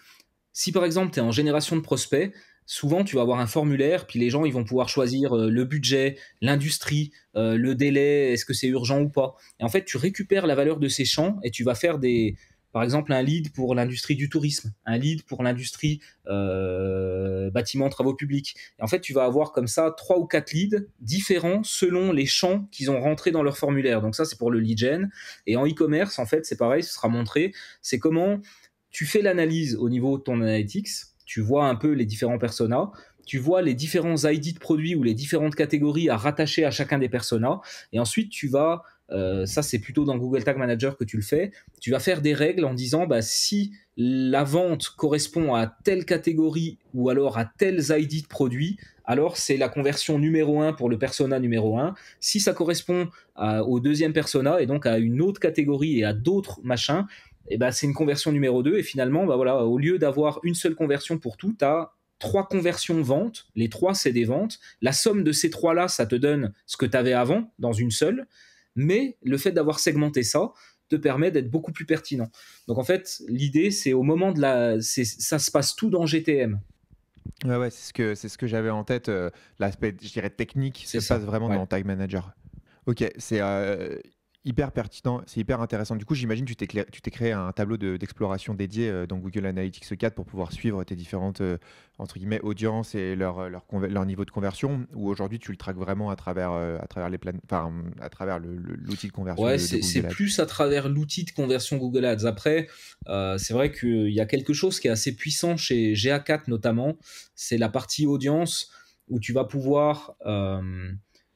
A: Si par exemple, tu es en génération de prospects, souvent tu vas avoir un formulaire, puis les gens ils vont pouvoir choisir euh, le budget, l'industrie, euh, le délai, est-ce que c'est urgent ou pas. Et en fait, tu récupères la valeur de ces champs et tu vas faire des, par exemple, un lead pour l'industrie du tourisme, un lead pour l'industrie euh, bâtiment, travaux publics. Et en fait, tu vas avoir comme ça trois ou quatre leads différents selon les champs qu'ils ont rentrés dans leur formulaire. Donc ça, c'est pour le lead gen. Et en e-commerce, en fait, c'est pareil, ce sera montré. C'est comment tu fais l'analyse au niveau de ton analytics tu vois un peu les différents personas, tu vois les différents ID de produits ou les différentes catégories à rattacher à chacun des personas, et ensuite tu vas, euh, ça c'est plutôt dans Google Tag Manager que tu le fais, tu vas faire des règles en disant bah, si la vente correspond à telle catégorie ou alors à tels ID de produits, alors c'est la conversion numéro 1 pour le persona numéro 1. Si ça correspond au deuxième persona et donc à une autre catégorie et à d'autres machins, et eh ben, c'est une conversion numéro 2 et finalement bah, voilà au lieu d'avoir une seule conversion pour tout tu as trois conversions ventes, les trois c'est des ventes, la somme de ces trois là ça te donne ce que tu avais avant dans une seule, mais le fait d'avoir segmenté ça te permet d'être beaucoup plus pertinent. Donc en fait, l'idée c'est au moment de la ça se passe tout dans GTM.
B: Ouais, ouais c'est ce que ce que j'avais en tête euh, l'aspect je dirais technique, ça se passe vraiment dans Tag Manager. OK, c'est euh, hyper pertinent, c'est hyper intéressant. Du coup, j'imagine que tu t'es créé un tableau d'exploration dédié euh, dans Google Analytics 4 pour pouvoir suivre tes différentes euh, entre guillemets audiences et leur, euh, leur, niveau de conversion. Ou aujourd'hui, tu le traques vraiment à travers à travers les enfin, à travers l'outil de conversion. Ouais, c'est plus
A: à travers l'outil de conversion Google Ads. Après, c'est vrai qu'il y a quelque chose qui est assez puissant chez GA4 notamment, c'est la partie audience où tu vas pouvoir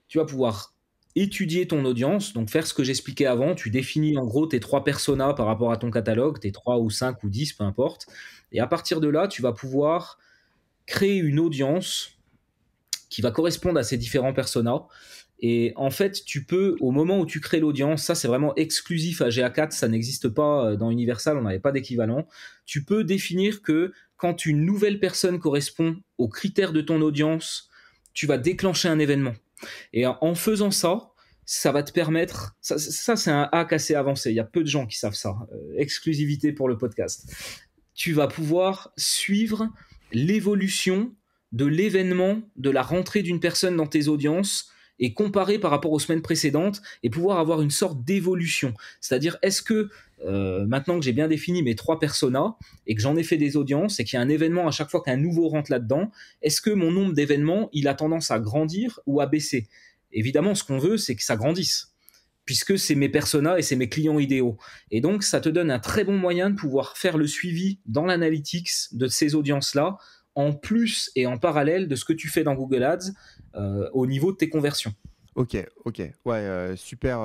A: tu vas pouvoir étudier ton audience, donc faire ce que j'expliquais avant, tu définis en gros tes trois personas par rapport à ton catalogue, tes trois ou cinq ou dix, peu importe, et à partir de là, tu vas pouvoir créer une audience qui va correspondre à ces différents personas. Et en fait, tu peux, au moment où tu crées l'audience, ça c'est vraiment exclusif à GA4, ça n'existe pas euh, dans Universal, on n'avait pas d'équivalent, tu peux définir que quand une nouvelle personne correspond aux critères de ton audience, tu vas déclencher un événement. Et en faisant ça, ça va te permettre, ça, c'est un hack assez avancé, il y a peu de gens qui savent ça, euh, exclusivité pour le podcast, tu vas pouvoir suivre l'évolution de l'événement, de la rentrée d'une personne dans tes audiences, et comparer par rapport aux semaines précédentes et pouvoir avoir une sorte d'évolution. C'est-à-dire, est-ce que euh, maintenant que j'ai bien défini mes trois personas et que j'en ai fait des audiences et qu'il y a un événement à chaque fois qu'un nouveau rentre là-dedans, est-ce que mon nombre d'événements, il a tendance à grandir ou à baisser Évidemment, ce qu'on veut, c'est que ça grandisse, puisque c'est mes personas et c'est mes clients idéaux. Et donc, ça te donne un très bon moyen de pouvoir faire le suivi dans l'analytics de ces audiences-là, en plus et en parallèle de ce que tu fais dans Google Ads euh, au niveau de tes conversions.
B: Ok, ok, ouais, euh, super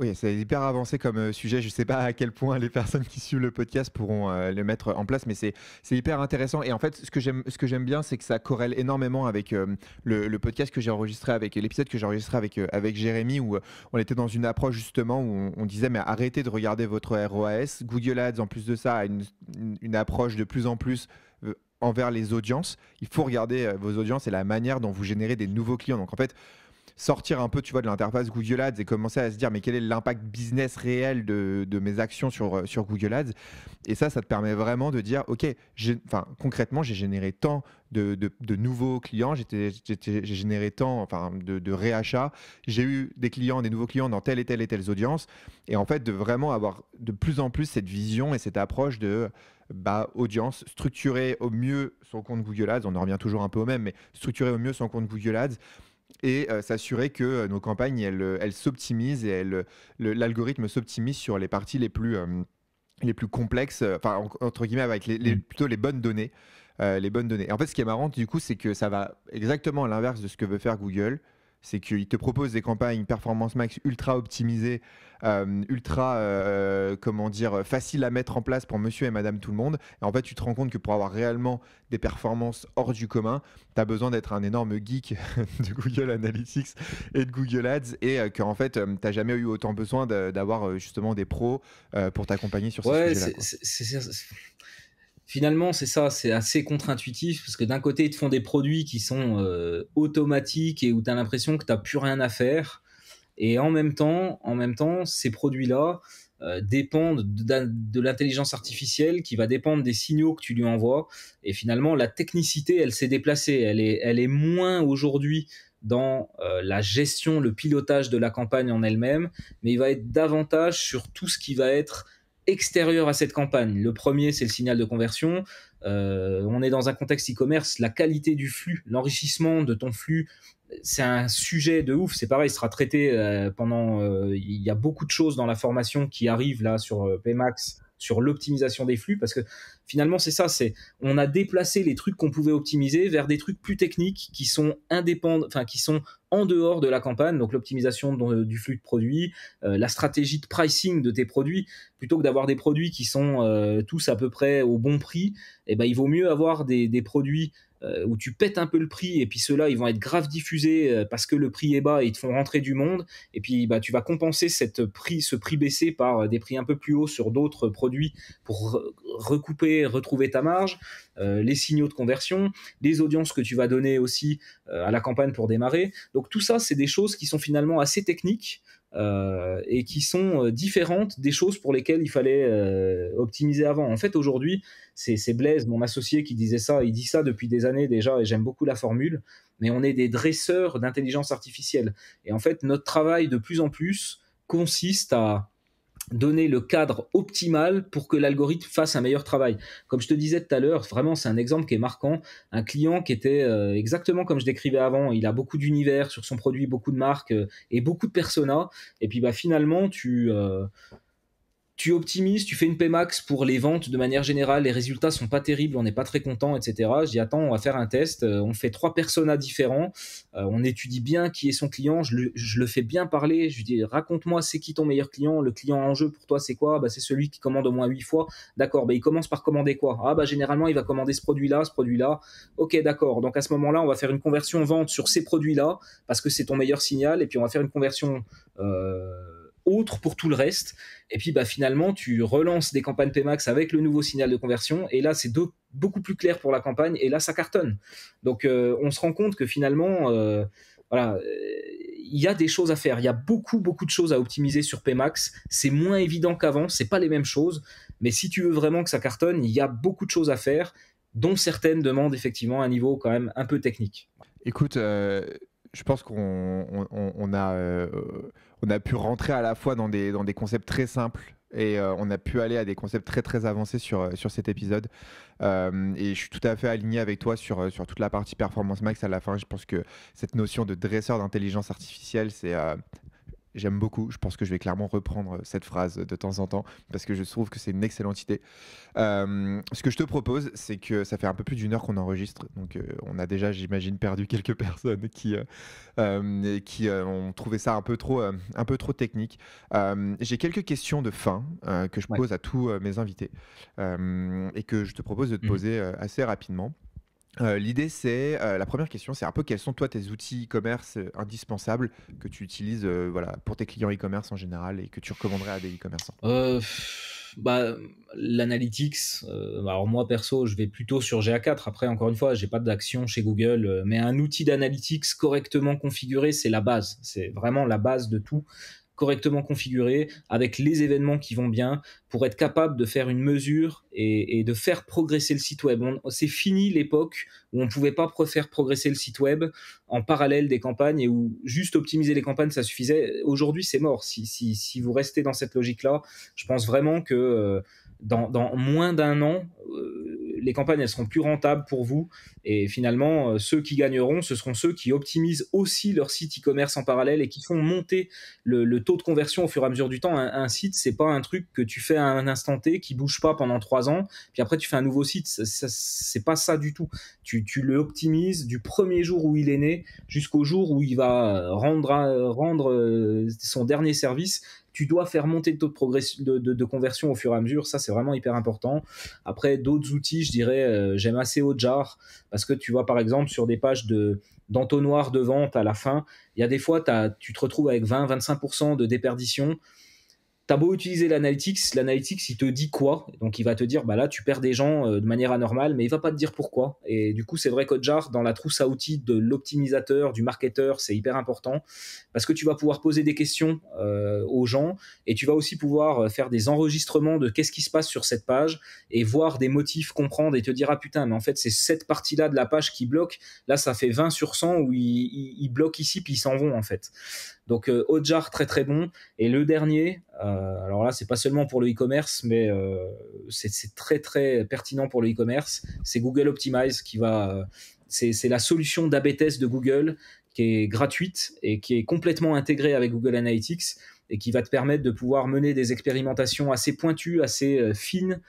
B: oui, c'est hyper avancé comme euh, sujet. Je ne sais pas à quel point les personnes qui suivent le podcast pourront euh, le mettre en place, mais c'est hyper intéressant. Et en fait, ce que j'aime bien, c'est que ça corrèle énormément avec euh, le, podcast que j'ai enregistré, avec l'épisode que j'ai enregistré avec, avec Jérémy, où on était dans une approche justement où on, disait, mais arrêtez de regarder votre ROAS. Google Ads, en plus de ça, a une, une approche de plus en plus envers les audiences. Il faut regarder vos audiences et la manière dont vous générez des nouveaux clients. Donc en fait, sortir un peu, tu vois, de l'interface Google Ads et commencer à se dire, mais quel est l'impact business réel de, mes actions sur, euh, sur Google Ads Et ça, ça te permet vraiment de dire, OK, enfin, concrètement, j'ai généré tant de, nouveaux clients, j'ai généré tant enfin, de, réachats, j'ai eu des clients, des nouveaux clients dans telle et telle et telle audience. Et en fait, de vraiment avoir de plus en plus cette vision et cette approche de bah, audience, structurer au mieux son compte Google Ads, on en revient toujours un peu au même, mais structurer au mieux son compte Google Ads et euh, s'assurer que euh, nos campagnes, elles, euh, s'optimisent et l'algorithme s'optimise sur les parties les plus, les plus complexes, enfin, entre guillemets, avec mm. plutôt les bonnes données. les bonnes données. en fait, ce qui est marrant, du coup, c'est que ça va exactement à l'inverse de ce que veut faire Google c'est qu'ils te propose des campagnes performance max ultra optimisées, euh, ultra, euh, comment dire, faciles à mettre en place pour monsieur et madame tout le monde. Et en fait, tu te rends compte que pour avoir réellement des performances hors du commun, tu as besoin d'être un énorme geek de Google Analytics et de Google Ads et que euh, qu'en fait, tu n'as jamais eu autant besoin d'avoir justement des pros pour t'accompagner sur ce ouais,
A: là
B: finalement, c'est ça, c'est assez contre-intuitif parce que
A: d'un côté, ils te font des produits qui sont euh, automatiques et où tu as l'impression que tu n'as plus rien à faire. Et en même temps, en même temps ces produits-là euh, dépendent de, l'intelligence artificielle qui va dépendre des signaux que tu lui envoies. Et finalement, la technicité, elle s'est déplacée. Elle est, elle est moins aujourd'hui dans euh, la gestion, le pilotage de la campagne en elle-même, mais il va être davantage sur tout ce qui va être extérieur à cette campagne. Le premier, c'est le signal de conversion. Euh, on est dans un contexte e-commerce, la qualité du flux, l'enrichissement de ton flux, c'est un sujet de ouf. C'est pareil, il sera traité euh, pendant. Euh, il y a beaucoup de choses dans la formation qui arrivent là sur Pmax sur l'optimisation des flux, parce que finalement c'est ça, c'est on a déplacé les trucs qu'on pouvait optimiser vers des trucs plus techniques qui sont indépendants, enfin qui sont en dehors de la campagne, donc l'optimisation euh, du flux de produits, euh, la stratégie de pricing de tes produits, plutôt que d'avoir des produits qui sont euh, tous à peu près au bon prix, et eh ben, il vaut mieux avoir des, des produits euh, où tu pètes un peu le prix et puis ceux-là ils vont être grave diffusés euh, parce que le prix est bas et ils te font rentrer du monde et puis bah tu vas compenser cette prix ce prix baissé par euh, des prix un peu plus hauts sur d'autres produits pour recouper retrouver ta marge les signaux de conversion les audiences que tu vas donner aussi à la campagne pour démarrer donc tout ça c'est des choses qui sont finalement assez techniques euh, et qui sont euh, différentes des choses pour lesquelles il fallait euh, optimiser avant. En fait, aujourd'hui, c'est Blaise, mon associé, qui disait ça. Il dit ça depuis des années déjà, et j'aime beaucoup la formule. Mais on est des dresseurs d'intelligence artificielle. Et en fait, notre travail de plus en plus consiste à donner le cadre optimal pour que l'algorithme fasse un meilleur travail. Comme je te disais tout à l'heure, vraiment c'est un exemple qui est marquant. Un client qui était euh, exactement comme je décrivais avant, il a beaucoup d'univers sur son produit, beaucoup de marques euh, et beaucoup de personas. Et puis bah finalement tu euh, tu optimises, tu fais une Pmax pour les ventes de manière générale, les résultats sont pas terribles, on n'est pas très content, etc. Je dis attends, on va faire un test, euh, on fait trois personas différents, euh, on étudie bien qui est son client, je le, fais bien parler, je lui dis raconte-moi c'est qui ton meilleur client, le client en jeu pour toi c'est quoi bah, C'est celui qui commande au moins huit fois, d'accord, bah, il commence par commander quoi Ah bah généralement il va commander ce produit-là, ce produit-là, ok d'accord, donc à ce moment-là on va faire une conversion vente sur ces produits-là parce que c'est ton meilleur signal et puis on va faire une conversion... Euh, autre pour tout le reste. Et puis bah, finalement, tu relances des campagnes Pmax avec le nouveau signal de conversion. Et là, c'est beaucoup plus clair pour la campagne. Et là, ça cartonne. Donc euh, on se rend compte que finalement, euh, voilà, euh, il y a des choses à faire. Il y a beaucoup, beaucoup de choses à optimiser sur Pmax. C'est moins évident qu'avant. C'est pas les mêmes choses. Mais si tu veux vraiment que ça cartonne, il y a beaucoup de choses à faire, dont certaines demandent effectivement un
B: niveau quand même un peu technique. Écoute, je pense qu'on a on a pu rentrer à la fois dans des, dans des concepts très simples et euh, on a pu aller à des concepts très très avancés sur, euh, sur cet épisode. Euh, et je suis tout à fait aligné avec toi sur, sur toute la partie performance max à la fin. Je pense que cette notion de dresseur d'intelligence artificielle, c'est j'aime beaucoup. Je pense que je vais clairement reprendre euh, cette phrase euh, de temps en temps parce que je trouve que c'est une excellente idée. Euh, ce que je te propose, c'est que ça fait un peu plus d'une heure qu'on enregistre, donc on a déjà, j'imagine, perdu quelques personnes qui qui ont trouvé ça un peu trop un peu trop technique. J'ai quelques questions de fin que je pose à tous mes invités et que je te propose de te mmh poser assez rapidement. Euh, l'idée, c'est euh, la première question, c'est un peu quels sont toi tes outils e-commerce euh, indispensables que tu utilises voilà, pour tes clients e-commerce en général et que tu recommanderais à des e-commerçants
A: bah, L'analytics, alors moi perso, je vais plutôt sur GA4. Après, encore une fois, j'ai pas d'action chez Google, mais un outil d'analytics correctement configuré, c'est la base. C'est vraiment la base de tout correctement configuré, avec les événements qui vont bien, pour être capable de faire une mesure et, de faire progresser le site web. C'est fini l'époque où on ne pouvait pas faire progresser le site web en parallèle des campagnes et où juste optimiser les campagnes, ça suffisait. Aujourd'hui, c'est mort. Si, vous restez dans cette logique-là, je pense vraiment que... Euh, dans, moins d'un an, euh, les campagnes elles seront plus rentables pour vous et finalement euh, ceux qui gagneront ce seront ceux qui optimisent aussi leur site e-commerce en parallèle et qui font monter le, taux de conversion au fur et à mesure du temps un, site, site c'est pas un truc que tu fais à un instant T qui bouge pas pendant trois ans puis après tu fais un nouveau site c'est pas ça du tout tu, tu, le optimises du premier jour où il est né jusqu'au jour où il va rendre euh, son dernier service tu dois faire monter le taux de, progression, de, conversion au fur et à mesure. Ça, c'est vraiment hyper important. Après, d'autres outils, je dirais, euh, j'aime assez jar parce que tu vois, par exemple, sur des pages de d'entonnoir de vente à la fin, il y a des fois, tu te retrouves avec 20-25% de déperdition. T'as beau utiliser l'analytics, l'analytics il te dit quoi Donc il va te dire bah là tu perds des gens euh, de manière anormale, mais il va pas te dire pourquoi. Et du coup c'est vrai qu'Odjar dans la trousse à outils de l'optimisateur, du marketeur, c'est hyper important parce que tu vas pouvoir poser des questions euh, aux gens et tu vas aussi pouvoir euh, faire des enregistrements de qu'est-ce qui se passe sur cette page et voir des motifs, comprendre et te dire ah putain mais en fait c'est cette partie là de la page qui bloque. Là ça fait 20 sur 100 où ils bloquent ici puis ils s'en vont en fait. Donc euh, Ojar, très très bon. Et le dernier, euh, alors là c'est pas seulement pour le e-commerce, mais euh, c'est très très pertinent pour le e-commerce. C'est Google Optimize qui va, c'est la solution d'ABTS de Google qui est gratuite et qui est complètement intégrée avec Google Analytics et qui va te permettre de pouvoir mener des expérimentations assez pointues, assez fines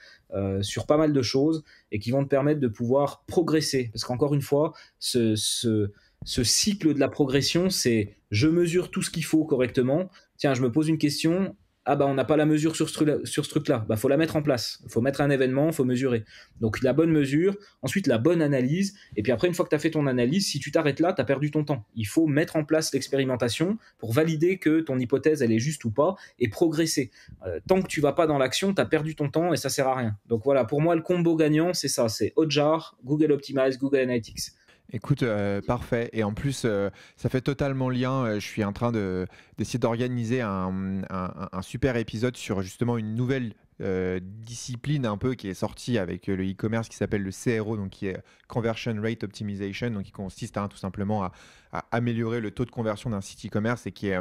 A: sur pas mal de choses et qui vont te permettre de pouvoir progresser. Parce qu'encore une fois, ce, ce, ce cycle de la progression, c'est je mesure tout ce qu'il faut correctement. Tiens, je me pose une question. Ah bah on n'a pas la mesure sur ce truc-là. Sur ce bah, faut la mettre en place. Faut mettre un événement, faut mesurer. Donc la bonne mesure, ensuite la bonne analyse, et puis après une fois que tu as fait ton analyse, si tu t'arrêtes là, tu as perdu ton temps. Il faut mettre en place l'expérimentation pour valider que ton hypothèse elle est juste ou pas et progresser. Euh, tant que tu vas pas dans l'action, tu as perdu ton temps et ça sert à rien. Donc voilà, pour moi le combo gagnant, c'est ça, c'est Ojar, Google Optimize, Google Analytics
B: Écoute, euh, parfait. Et en plus, euh, ça fait totalement lien. Euh, je suis en train de- d'essayer d'organiser un, super épisode sur justement une nouvelle discipline un peu qui est sortie avec le e-commerce qui s'appelle le CRO, donc qui est Conversion Rate Optimization, donc qui consiste hein, tout simplement à, améliorer le taux de conversion d'un site e-commerce et qui est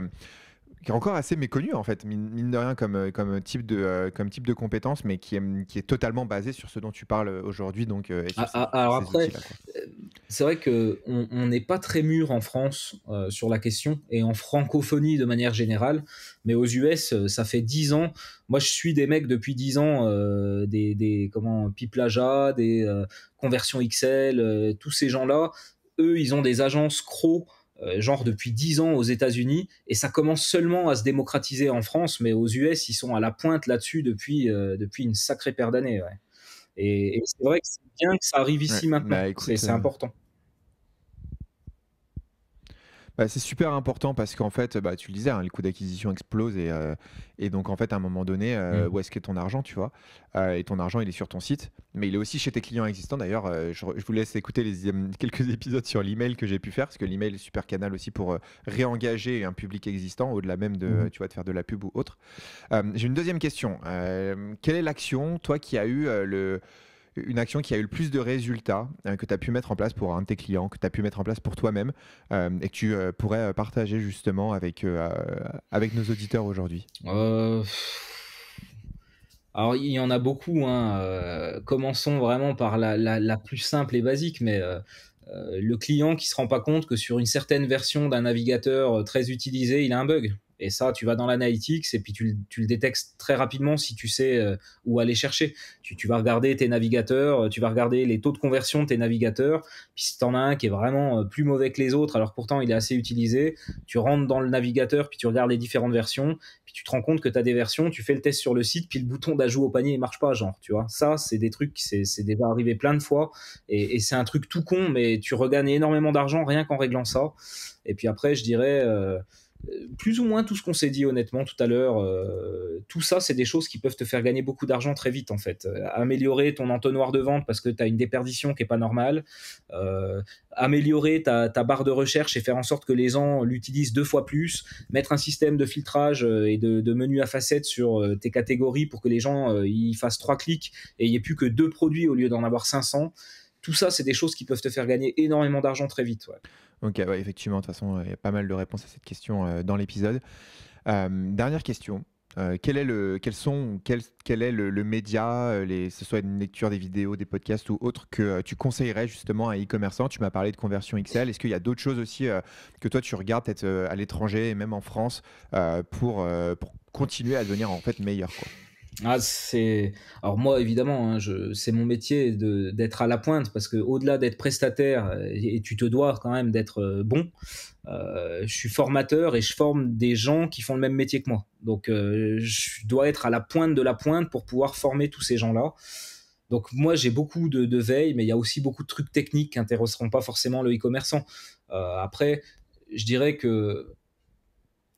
B: qui est encore assez méconnu en fait, mine de rien comme, euh, comme, type, de, euh, comme type de compétence, mais qui est, qui est totalement basé sur ce dont tu parles euh, aujourd'hui. Donc, ah, ah, alors après,
A: c'est vrai que on n'est pas très mûr en France
B: sur la question et en francophonie
A: de manière générale, mais aux US, ça fait 10 ans. Moi, je suis des mecs depuis 10 ans, des, des, comment, Piplaja, des Conversions Conversion XL, tous ces gens-là, eux, ils ont des agences crocs euh, genre depuis 10 ans aux États-Unis, et ça commence seulement à se démocratiser en France, mais aux US, ils sont à la pointe là-dessus depuis, euh, depuis une sacrée paire d'années. Et, c'est vrai que c'est bien que ça arrive ici maintenant, bah, c'est euh, important.
B: Bah, c'est super important parce qu'en fait, bah, tu le disais, hein, les coûts d'acquisition explosent euh, et, donc en fait, à un moment donné, euh, mmh. où est-ce que ton argent, tu vois euh, Et ton argent, il est sur ton site, mais il est aussi chez tes clients existants. D'ailleurs, je, vous laisse écouter les, quelques épisodes sur l'email que j'ai pu faire parce que l'email est super canal aussi pour réengager un public existant au-delà même de, mmh. tu vois, de faire de la pub ou autre. j'ai une deuxième question. quelle est l'action, toi, qui a eu le une action qui a eu le plus de résultats euh, que tu as pu mettre en place pour un de tes clients, que tu as pu mettre en place pour toi-même euh, et que tu euh, pourrais partager justement avec, avec nos auditeurs aujourd'hui
A: Alors, il y en a beaucoup. Hein. commençons vraiment par la, la, plus simple et basique, mais le client qui se rend pas compte que sur une certaine version d'un navigateur très utilisé, il a un bug. Et ça, tu vas dans l'analytics et puis tu, le détectes très rapidement si tu sais euh, où aller chercher. Tu, vas regarder tes navigateurs, euh, tu vas regarder les taux de conversion de tes navigateurs. Puis si tu en as un qui est vraiment euh, plus mauvais que les autres, alors pourtant il est assez utilisé, tu rentres dans le navigateur, puis tu regardes les différentes versions, puis tu te rends compte que tu as des versions, tu fais le test sur le site, puis le bouton d'ajout au panier, ne marche pas, genre, tu vois. Ça, c'est des trucs, c'est déjà arrivé plein de fois, et, c'est un truc tout con, mais tu regagnes énormément d'argent rien qu'en réglant ça. Et puis après, je dirais plus ou moins tout ce qu'on s'est dit honnêtement tout à l'heure, euh, tout ça, c'est des choses qui peuvent te faire gagner beaucoup d'argent très vite en fait. Euh, améliorer ton entonnoir de vente parce que tu as une déperdition qui est pas normale. Euh, améliorer ta, barre de recherche et faire en sorte que les gens l'utilisent deux fois plus. Mettre un système de filtrage et de, de menu à facettes sur tes catégories pour que les gens ils fassent trois clics et il n'y ait plus que deux produits au lieu d'en avoir 500. Tout ça, c'est des choses qui peuvent te faire gagner
B: énormément d'argent très vite. Ok, effectivement, de toute façon, euh, il y a pas mal de réponses à cette question euh, dans l'épisode. Euh, dernière question. quel est le, quel, est le, média, que ce soit une lecture des vidéos, des podcasts ou autre, que tu conseillerais justement à e-commerçant Tu m'as parlé de conversion XL. Est-ce qu'il y a d'autres choses aussi que toi tu regardes peut-être à l'étranger et même en France pour, continuer à devenir en fait meilleur
A: ah, c'est alors moi évidemment, hein, je... c'est mon métier d'être à la pointe parce que au-delà d'être prestataire euh, et tu te dois quand même d'être euh, bon. Euh, je suis formateur et je forme des gens qui font le même métier que moi. Donc je dois être à la pointe de la pointe pour pouvoir former tous ces gens-là. Donc moi j'ai beaucoup de, de, veille, mais il y a aussi beaucoup de trucs techniques qui n'intéresseront pas forcément le e-commerçant. après, je dirais que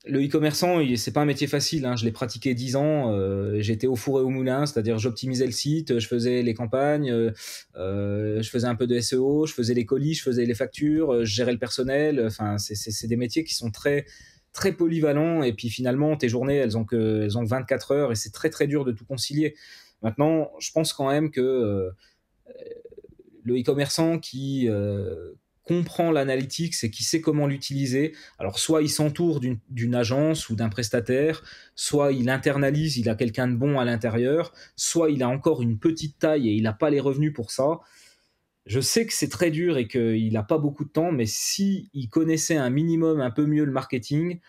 A: le e-commerçant, c'est pas un métier facile. Hein. Je l'ai pratiqué 10 ans. Euh, j'étais au four et au moulin, c'est-à-dire j'optimisais le site, je faisais les campagnes, euh, euh, je faisais un peu de SEO, je faisais les colis, je faisais les factures, je gérais le personnel. Enfin, c'est des métiers qui sont très très polyvalents. Et puis finalement, tes journées, elles ont que elles 24 heures et c'est très très dur de tout concilier. Maintenant, je pense quand même que le e-commerçant qui, comprend l'analytique, c'est qui sait comment l'utiliser. Alors soit il s'entoure d'une agence ou d'un prestataire, soit il internalise, il a quelqu'un de bon à l'intérieur, soit il a encore une petite taille et il n'a pas les revenus pour ça. Je sais que c'est très dur et qu'il n'a pas beaucoup de temps, mais si il connaissait un minimum, un peu mieux le marketing,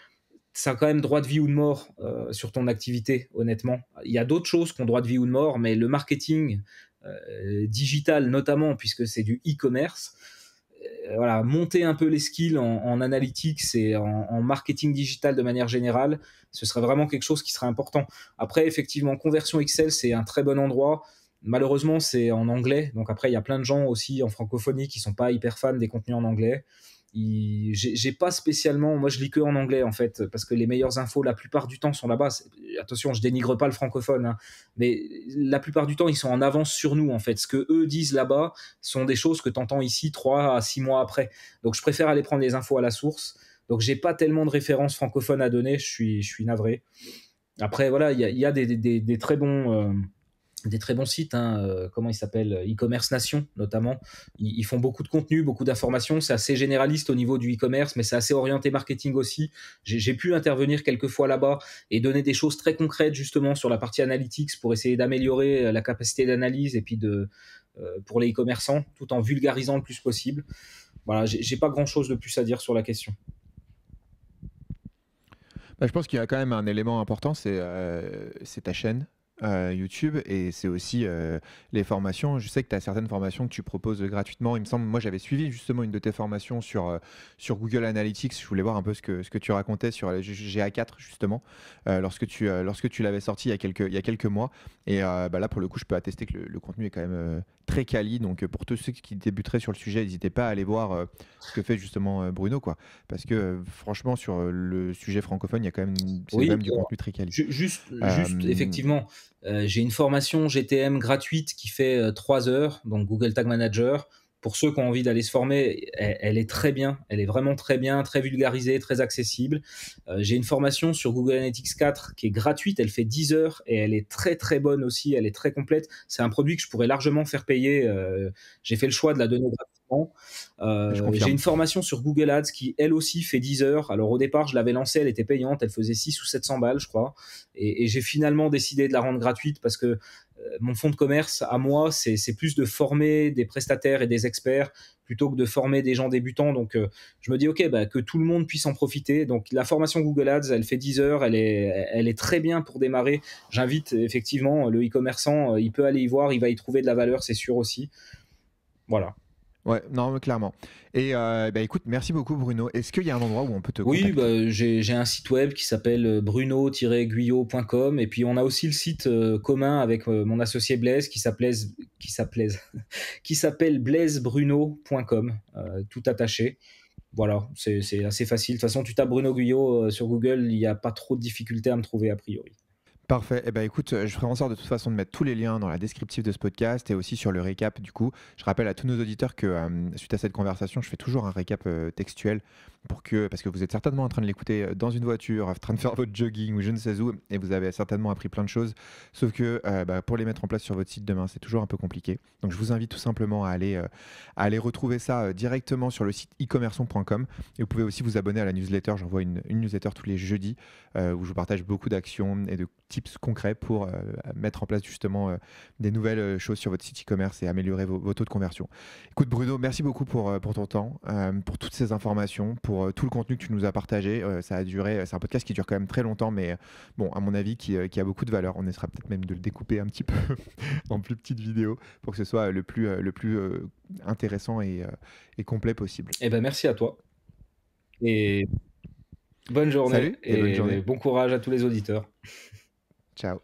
A: ça a quand même droit de vie ou de mort euh, sur ton activité, honnêtement. Il y a d'autres choses qui ont droit de vie ou de mort, mais le marketing euh, digital notamment, puisque c'est du e-commerce, euh, voilà, monter un peu les skills en, analytics et en, marketing digital de manière générale, ce serait vraiment quelque chose qui serait important. Après, effectivement, conversion Excel, c'est un très bon endroit. Malheureusement, c'est en anglais. Donc après, il y a plein de gens aussi en francophonie qui sont pas hyper fans des contenus en anglais j'ai pas spécialement, moi je lis que en anglais en fait, parce que les meilleures infos la plupart du temps sont là-bas. Attention, je dénigre pas le francophone, hein, mais la plupart du temps ils sont en avance sur nous en fait. Ce que eux disent là-bas sont des choses que t'entends ici 3 à 6 mois après. Donc je préfère aller prendre les infos à la source. Donc j'ai pas tellement de références francophones à donner, je suis, je suis navré. Après voilà, il y a, des, très bons... Euh, des très bons sites, hein, euh, comment ils s'appellent E-commerce Nation notamment. Ils, font beaucoup de contenu, beaucoup d'informations. C'est assez généraliste au niveau du e-commerce, mais c'est assez orienté marketing aussi. J'ai pu intervenir quelques fois là-bas et donner des choses très concrètes justement sur la partie analytics pour essayer d'améliorer euh, la capacité d'analyse et puis de euh, pour les e-commerçants, tout en vulgarisant le plus possible. Voilà, j'ai pas grand-chose de plus à dire sur la question.
B: Bah, je pense qu'il y a quand même un élément important, c'est ta chaîne. Euh, YouTube et c'est aussi euh, les formations. Je sais que tu as certaines formations que tu proposes gratuitement. Il me semble, moi j'avais suivi justement une de tes formations sur, euh, sur Google Analytics. Je voulais voir un peu ce que, ce que tu racontais sur GA4 justement, lorsque tu, lorsque tu l'avais sorti il y, a quelques, il y a quelques mois. Et bah là pour le coup, je peux attester que le, contenu est quand même très quali. Donc pour tous ceux qui débuteraient sur le sujet, n'hésitez pas à aller voir ce que fait justement Bruno. Quoi. Parce que franchement, sur le sujet francophone, il y a quand même, du contenu très quali.
A: Juste, juste effectivement. Euh, j'ai une formation GTM gratuite qui fait 3 euh, heures, donc Google Tag Manager. Pour ceux qui ont envie d'aller se former, elle, est très bien. Elle est vraiment très bien, très vulgarisée, très accessible. Euh, j'ai une formation sur Google Analytics 4 qui est gratuite. Elle fait 10 heures et elle est très très bonne aussi. Elle est très complète. C'est un produit que je pourrais largement faire payer. j'ai fait le choix de la donner gratuitement euh, j'ai une formation sur Google Ads qui elle aussi fait 10 heures. Alors au départ, je l'avais lancée, elle était payante, elle faisait 6 ou 700 balles, je crois. Et, j'ai finalement décidé de la rendre gratuite parce que euh, mon fonds de commerce à moi, c'est plus de former des prestataires et des experts plutôt que de former des gens débutants. Donc euh, je me dis, ok, bah, que tout le monde puisse en profiter. Donc la formation Google Ads, elle fait 10 heures, elle est, elle est très bien pour démarrer. J'invite effectivement le e-commerçant, il peut aller y voir, il va y trouver de la valeur, c'est sûr aussi.
B: Voilà. Ouais, non, clairement. Et euh, bah, écoute, merci beaucoup Bruno. Est-ce qu'il y a un endroit où on peut te Oui,
A: bah, j'ai
B: un site web qui
A: s'appelle euh, bruno-guyot.com et puis on a aussi le site euh, commun avec euh, mon associé Blaise qui s'appelle qui qui s'appelle blaisebruno.com, tout attaché. Voilà, c'est assez facile. De toute façon, tu tapes Bruno Guyot sur Google, il n'y a pas trop de difficultés à me trouver a priori.
B: Parfait. Eh ben, écoute, euh, je ferai en sorte de toute façon de mettre tous les liens dans la descriptive de ce podcast et aussi sur le récap. Du coup, je rappelle à tous nos auditeurs que euh, suite à cette conversation, je fais toujours un récap euh, textuel que, parce que vous êtes certainement en train de l'écouter euh, dans une voiture, en train de faire votre jogging ou je ne sais où, et vous avez certainement appris plein de choses. Sauf que euh, bah, pour les mettre en place sur votre site demain, c'est toujours un peu compliqué. Donc je vous invite tout simplement à aller, euh, à aller retrouver ça directement sur le site e-commerçon.com. Et vous pouvez aussi vous abonner à la newsletter. J'envoie une, newsletter tous les jeudis où je vous partage beaucoup d'actions et de tips concrets pour mettre en place justement des nouvelles choses sur votre site e-commerce et améliorer vos, vos, taux de conversion. Écoute Bruno, merci beaucoup pour, pour ton temps, pour toutes ces informations, pour euh, tout le contenu que tu nous as partagé. Euh, ça a duré, euh, c'est un podcast qui dure quand même très longtemps, mais bon, à mon avis, qui, a beaucoup de valeur. On essaiera peut-être même de le découper un petit peu en plus petites vidéos pour que ce soit le plus, le plus intéressant et, complet possible.
A: Et eh ben, merci à toi. Et
B: bonne journée. et,
A: bon courage à tous les auditeurs. Ciao.